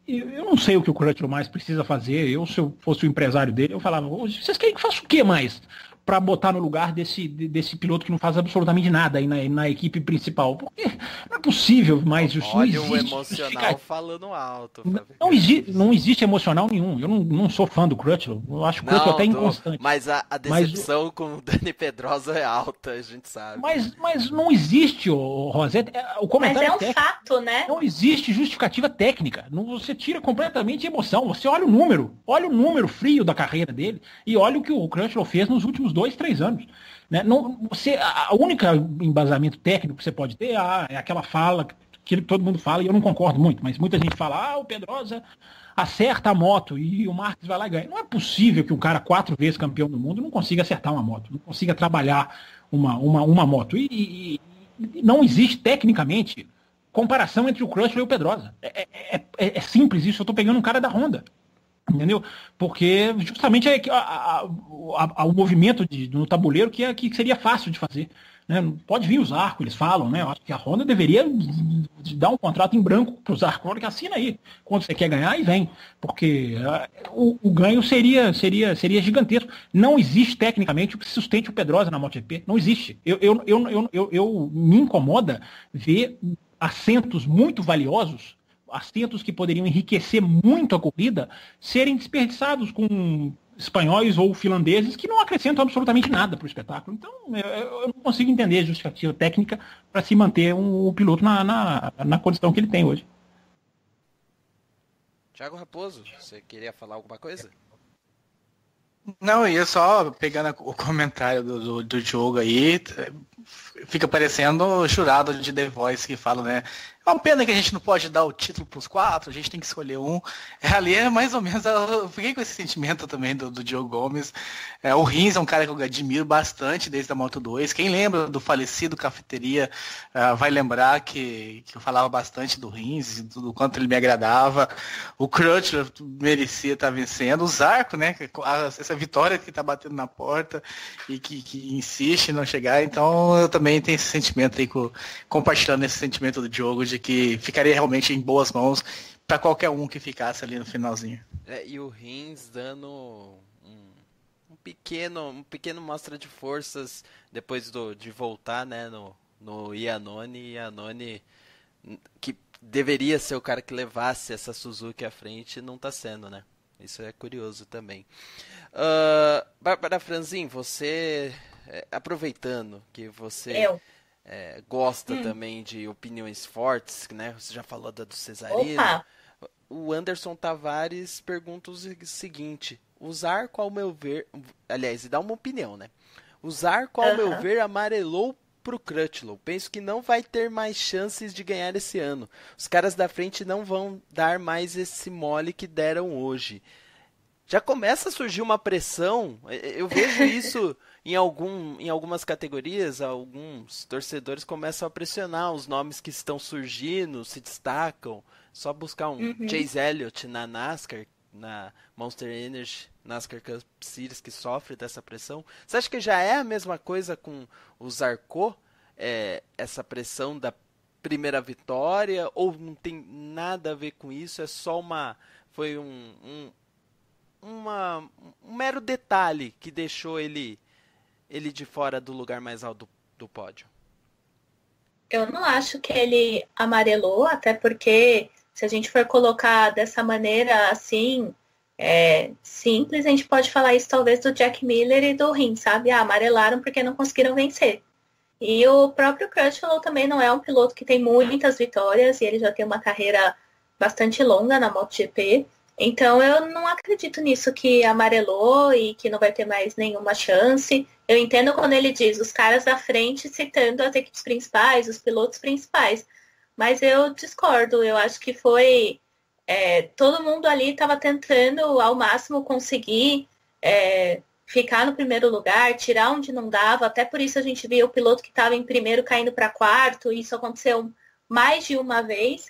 eu não sei o que o Crutchlow mais precisa fazer. Eu, se eu fosse o empresário dele, eu falava, vocês querem que faça o que mais? para botar no lugar desse, desse piloto que não faz absolutamente nada aí na, na equipe principal. Porque não é possível mais isso. Olha existe, o emocional falando alto. Não, não, exi não existe emocional nenhum. Eu não, não sou fã do Crutchlow. Eu acho o Crutchlow não, até inconstante. Mas a, a decepção mas, com o Dani Pedrosa é alta, a gente sabe. Mas, mas não existe, o Rosé. O comentário mas é um é fato, né? Não existe justificativa técnica. você tira completamente emoção. Você olha o número. Olha o número frio da carreira dele e olha o que o Crutchlow fez nos últimos dois, três anos. Né? Não, você, a única embasamento técnico que você pode ter ah, é aquela fala que todo mundo fala, e eu não concordo muito, mas muita gente fala, ah, o Pedrosa acerta a moto e o Marques vai lá e ganha. Não é possível que um cara quatro vezes campeão do mundo não consiga acertar uma moto, não consiga trabalhar uma, uma, uma moto. E, e, e não existe tecnicamente comparação entre o Crush e o Pedrosa. É, é, é, é simples isso, eu estou pegando um cara da Honda. Entendeu? Porque justamente é a, a, a, o movimento de, no tabuleiro que, é, que seria fácil de fazer. Né? Pode vir os arcos, eles falam, né? Eu acho que a Honda deveria dar um contrato em branco para os arcos. Claro que assina aí. Quando você quer ganhar, e vem. Porque uh, o, o, ganho seria, seria, seria gigantesco. Não existe tecnicamente o que sustente o Pedrosa na MotoGP. Não existe. Eu, eu, eu, eu, eu, eu me incomoda ver assentos muito valiosos assentos que poderiam enriquecer muito a corrida serem desperdiçados com espanhóis ou finlandeses que não acrescentam absolutamente nada para o espetáculo. Então, eu, é, é, eu, não consigo entender a justificativa técnica para se manter um, o piloto na, na, na condição que ele tem hoje. Tiago Raposo, você queria falar alguma coisa? Não, eu ia só pegando o comentário do, do, do Diogo aí, fica parecendo o jurado de The Voice que fala, né? É uma pena que a gente não pode dar o título para os quatro, a gente tem que escolher um. É, ali é mais ou menos, eu fiquei com esse sentimento também do, do Diogo Gomes. É, o Rins é um cara que eu admiro bastante desde a Moto 2. Quem lembra do falecido Cafeteria uh, vai lembrar que, que eu falava bastante do Rins, do, do quanto ele me agradava. O Crutchler merecia estar tá vencendo. O Zarco, né? Essa vitória que está batendo na porta e que, que, insiste em não chegar. Então eu também tenho esse sentimento aí, com, compartilhando esse sentimento do Diogo de de que ficaria realmente em boas mãos para qualquer um que ficasse ali no finalzinho. É, e o Rins dando um, um, pequeno, um pequeno mostra de forças depois do, de voltar, né, no, no Iannone, Iannone que deveria ser o cara que levasse essa Suzuki à frente, não está sendo, né? Isso é curioso também. Uh, Bárbara Franzin, você. É, aproveitando que você. Eu é, gosta hum. também de opiniões fortes, né? Você já falou da do Cesarino. Opa. O Anderson Tavares pergunta o seguinte: usar qual meu ver, aliás, e dá uma opinião, né? Usar qual meu ver amarelou pro Crutchlow. Penso que não vai ter mais chances de ganhar esse ano. Os caras da frente não vão dar mais esse mole que deram hoje já começa a surgir uma pressão. Eu vejo [laughs] isso em, algum, em algumas categorias, alguns torcedores começam a pressionar os nomes que estão surgindo, se destacam. Só buscar um uhum. Chase Elliott na NASCAR, na Monster Energy, NASCAR Cup Series, que sofre dessa pressão. Você acha que já é a mesma coisa com o Zarco? É, essa pressão da primeira vitória? Ou não tem nada a ver com isso? É só uma. Foi um, um uma, um mero detalhe que deixou ele, ele de fora do lugar mais alto do, do pódio? Eu não acho que ele amarelou, até porque se a gente for colocar dessa maneira assim, é, simples, a gente pode falar isso talvez do Jack Miller e do Rim, sabe? Ah, amarelaram porque não conseguiram vencer. E o próprio Crutchlow também não é um piloto que tem muitas vitórias e ele já tem uma carreira bastante longa na MotoGP. Então eu não acredito nisso que amarelou e que não vai ter mais nenhuma chance. Eu entendo quando ele diz os caras da frente citando as equipes principais, os pilotos principais. Mas eu discordo, eu acho que foi. É, todo mundo ali estava tentando ao máximo conseguir é, ficar no primeiro lugar, tirar onde não dava. Até por isso a gente via o piloto que estava em primeiro caindo para quarto, isso aconteceu mais de uma vez.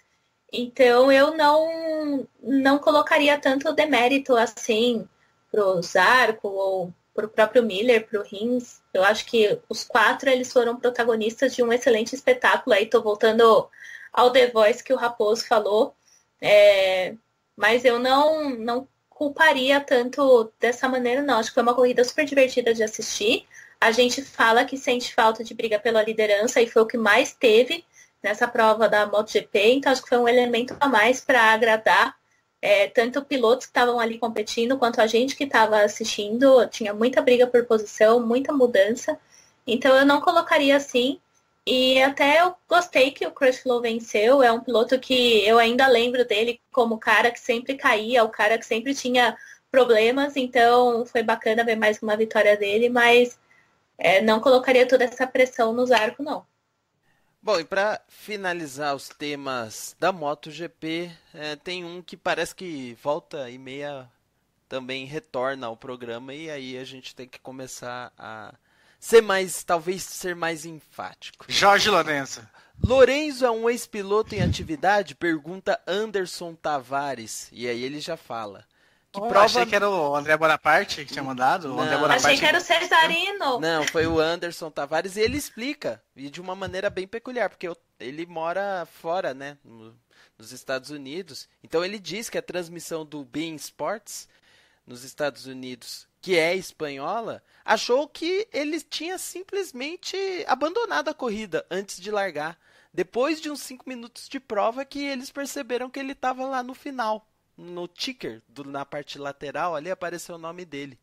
Então eu não não colocaria tanto demérito assim pro Zarco ou pro próprio Miller, pro Rins. Eu acho que os quatro eles foram protagonistas de um excelente espetáculo. Aí tô voltando ao The Voice que o Raposo falou. É, mas eu não não culparia tanto dessa maneira não. Acho que foi uma corrida super divertida de assistir. A gente fala que sente falta de briga pela liderança e foi o que mais teve nessa prova da MotoGP, então acho que foi um elemento a mais para agradar é, tanto pilotos que estavam ali competindo quanto a gente que estava assistindo. Tinha muita briga por posição, muita mudança. Então eu não colocaria assim. E até eu gostei que o Crutchlow venceu. É um piloto que eu ainda lembro dele como o cara que sempre caía, o cara que sempre tinha problemas. Então foi bacana ver mais uma vitória dele, mas é, não colocaria toda essa pressão nos arcos, não. Bom, e para finalizar os temas da MotoGP, é, tem um que parece que volta e meia também retorna ao programa e aí a gente tem que começar a ser mais, talvez ser mais enfático. Jorge Lourenço. Lorenzo é um ex-piloto em atividade? Pergunta Anderson Tavares. E aí ele já fala. Que oh, prova... Achei que era o André Bonaparte que tinha mandado. Não, André Bonaparte... Achei que era o Cesarino. Não, foi o Anderson Tavares e ele explica. E de uma maneira bem peculiar, porque ele mora fora, né? nos Estados Unidos. Então ele diz que a transmissão do Bean Sports nos Estados Unidos, que é espanhola, achou que ele tinha simplesmente abandonado a corrida antes de largar. Depois de uns 5 minutos de prova que eles perceberam que ele estava lá no final no ticker, do, na parte lateral ali, apareceu o nome dele.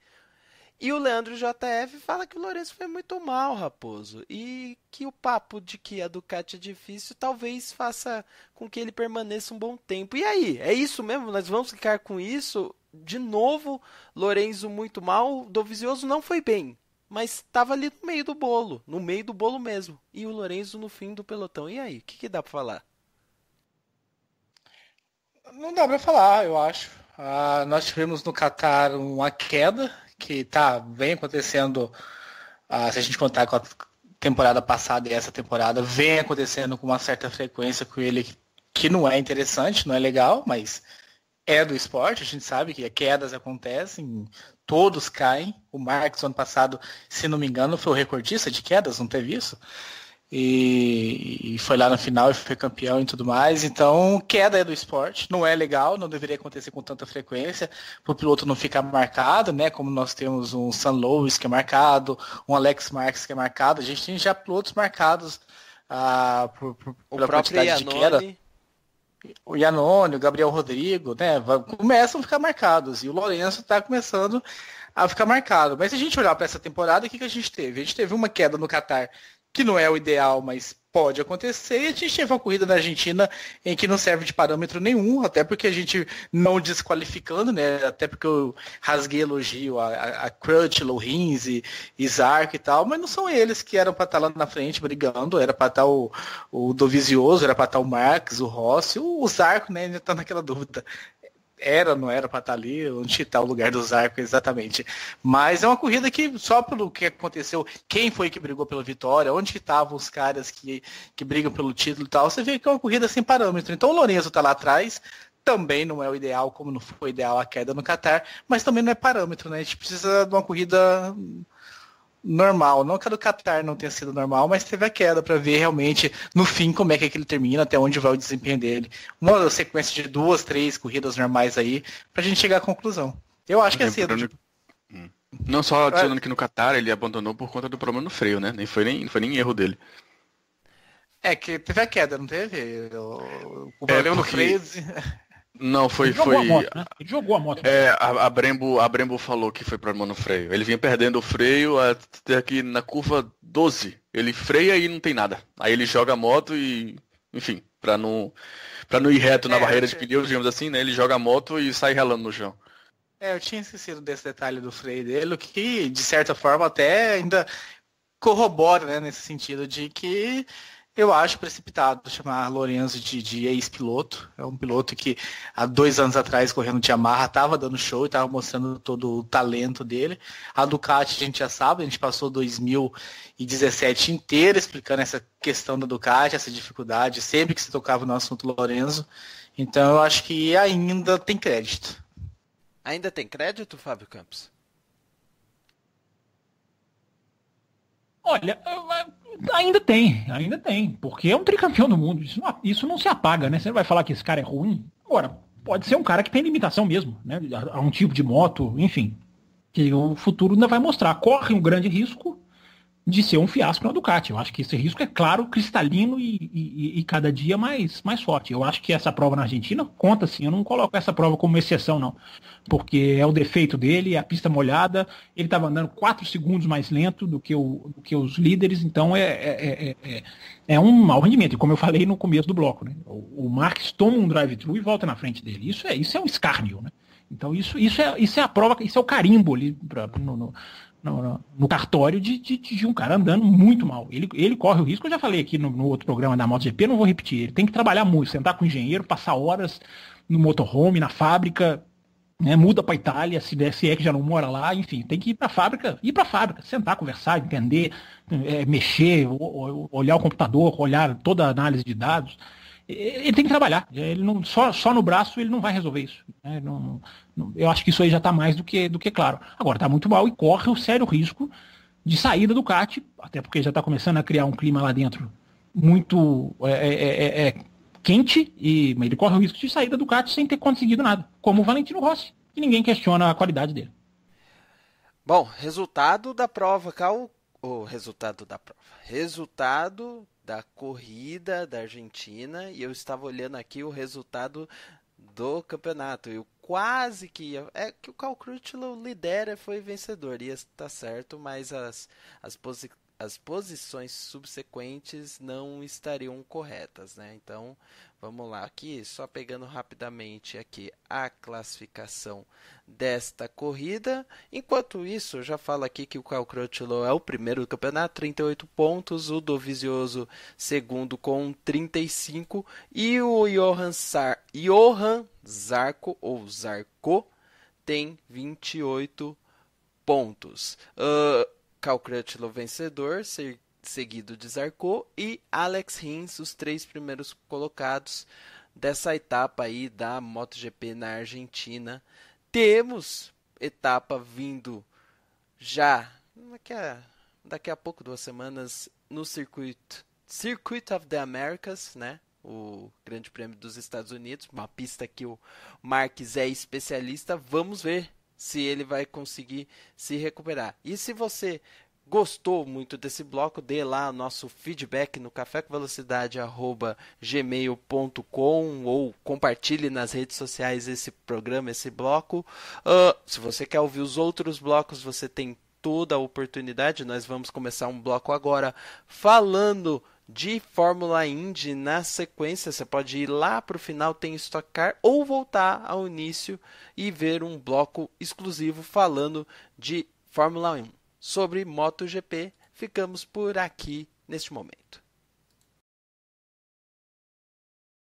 E o Leandro JF fala que o Lourenço foi muito mal, Raposo, e que o papo de que a Ducati é difícil talvez faça com que ele permaneça um bom tempo. E aí, é isso mesmo? Nós vamos ficar com isso? De novo, Lourenço muito mal, Dovizioso não foi bem, mas estava ali no meio do bolo, no meio do bolo mesmo. E o Lourenço no fim do pelotão. E aí, o que, que dá para falar? Não dá para falar, eu acho. Ah, nós tivemos no Catar uma queda que tá vem acontecendo. Ah, se a gente contar com a temporada passada e essa temporada, vem acontecendo com uma certa frequência com ele que não é interessante, não é legal, mas é do esporte, a gente sabe que quedas acontecem, todos caem. O Marcos, ano passado, se não me engano, foi o recordista de quedas, não teve isso? e, e, foi lá na final e foi campeão e tudo mais. Então, queda é do esporte, não é legal, não deveria acontecer com tanta frequência, para o piloto não ficar marcado, né? Como nós temos um San Louis que é marcado, um Alex Marques que é marcado, a gente tem já pilotos marcados ah, por, por, o pela próprio quantidade de queda. O Iannone, o Gabriel Rodrigo, né? Começam a ficar marcados. E o Lourenço está começando a ficar marcado. Mas se a gente olhar para essa temporada, o que, que a gente teve? A gente teve uma queda no Qatar que não é o ideal, mas pode acontecer. E a gente teve uma corrida na Argentina em que não serve de parâmetro nenhum, até porque a gente não desqualificando, né? Até porque eu rasguei elogio a, a, a Crutchlow, Rins e Zark e tal, mas não são eles que eram para estar tá lá na frente brigando, era para estar tá o, o Dovizioso, era para estar tá o Marques, o Rossi, o, o Zarco, né? Ainda tá naquela dúvida era, não era para estar ali, onde está o lugar do Zarco exatamente. Mas é uma corrida que, só pelo que aconteceu, quem foi que brigou pela vitória, onde estavam os caras que, que brigam pelo título e tal, você vê que é uma corrida sem parâmetro. Então o Lourenço está lá atrás, também não é o ideal, como não foi ideal a queda no Qatar, mas também não é parâmetro, né? A gente precisa de uma corrida normal. Não que a do Qatar não tenha sido normal, mas teve a queda para ver realmente no fim como é que, é que ele termina, até onde vai o desempenho dele. Uma sequência de duas, três corridas normais aí, pra gente chegar à conclusão. Eu acho que é cedo. Tipo... Hum. Não só é. adicionando é. que no Qatar ele abandonou por conta do problema no freio, né? Nem foi nem, foi nem erro dele. É, que teve a queda, não teve? O, o é, problema no freio. Não, foi. Ele foi... jogou a moto, né? Ele jogou a moto. É, a, a, Brembo, a Brembo falou que foi para no freio. Ele vinha perdendo o freio até aqui na curva 12. Ele freia e não tem nada. Aí ele joga a moto e. Enfim, para não, pra não ir reto na é, barreira de pneus, digamos assim, né? Ele joga a moto e sai ralando no chão. É, eu tinha esquecido desse detalhe do freio dele, que de certa forma até ainda corrobora, né, nesse sentido de que eu acho precipitado chamar Lorenzo de, de ex-piloto. É um piloto que há dois anos atrás, correndo de Yamaha, estava dando show e estava mostrando todo o talento dele. A Ducati a gente já sabe, a gente passou 2017 inteiro explicando essa questão da Ducati, essa dificuldade, sempre que se tocava no assunto Lorenzo. Então eu acho que ainda tem crédito. Ainda tem crédito, Fábio Campos? Olha, ainda tem, ainda tem, porque é um tricampeão do mundo. Isso não, isso não se apaga, né? Você não vai falar que esse cara é ruim. Agora, pode ser um cara que tem limitação mesmo, né? A um tipo de moto, enfim. Que o futuro ainda vai mostrar. Corre um grande risco, de ser um fiasco na Ducati. Eu acho que esse risco é claro, cristalino e, e, e, cada dia mais, mais forte. Eu acho que essa prova na Argentina conta sim. Eu não coloco essa prova como exceção, não. Porque é o defeito dele, é a pista molhada. Ele estava andando 4 segundos mais lento do que, o, do que os líderes. Então é é, é, é, é, é um mau rendimento. E como eu falei no começo do bloco, né? o, o Marques toma um drive-thru e volta na frente dele. Isso é, isso é um escárnio, né? Então isso, isso, é, isso é a prova, isso é o carimbo ali pra, no, no, no, no cartório de, de, de, um cara andando muito mal. Ele, ele corre o risco, eu já falei aqui no, no outro programa da MotoGP, não vou repetir. Ele tem que trabalhar muito, sentar com o engenheiro, passar horas no motorhome, na fábrica, né, muda para Itália, se, se é que já não mora lá, enfim, tem que ir para a fábrica, ir para a fábrica, sentar, conversar, entender, é, mexer, olhar o computador, olhar toda a análise de dados. Ele tem que trabalhar. Ele não, só, só no braço ele não vai resolver isso. Né? Não, eu acho que isso aí já está mais do que, do que claro. Agora, está muito mal e corre o sério risco de saída do CAT, até porque já está começando a criar um clima lá dentro muito é é, é, é, é, quente, e ele corre o risco de saída do CAT sem ter conseguido nada, como o Valentino Rossi, que ninguém questiona a qualidade dele. Bom, resultado da prova, Cal. O resultado da prova. Resultado da corrida da Argentina e eu estava olhando aqui o resultado do campeonato. Eu quase que ia. É que o Cal Crutchlow lidera foi vencedor. Ia estar tá certo, mas as, as as posições subsequentes não estariam corretas, né? Então, vamos lá aqui, só pegando rapidamente aqui a classificação desta corrida. Enquanto isso, eu já falo aqui que o Cal Crutchlow é o primeiro do campeonato, 38 pontos, o Dovizioso segundo com 35 e o Johan, Sar Johan Zarco ou Zarco tem 28 pontos. Uh, Cal Crutchlow vencedor, seguido de Zarco e Alex Rins, os três primeiros colocados dessa etapa aí da MotoGP na Argentina. Temos etapa vindo já daqui a, daqui a pouco, duas semanas, no circuito Circuit of the Americas, né? o Grande Prêmio dos Estados Unidos, uma pista que o Marques é especialista. Vamos ver se ele vai conseguir se recuperar. E se você gostou muito desse bloco, dê lá nosso feedback no cafécomvelocidade.gmail.com ou compartilhe nas redes sociais esse programa, esse bloco. Uh, se você quer ouvir os outros blocos, você tem toda a oportunidade. Nós vamos começar um bloco agora falando de Fórmula Indy na sequência. Você pode ir lá para o final, tem Stock Car, ou voltar ao início e ver um bloco exclusivo falando de Fórmula 1. Sobre MotoGP, ficamos por aqui neste momento.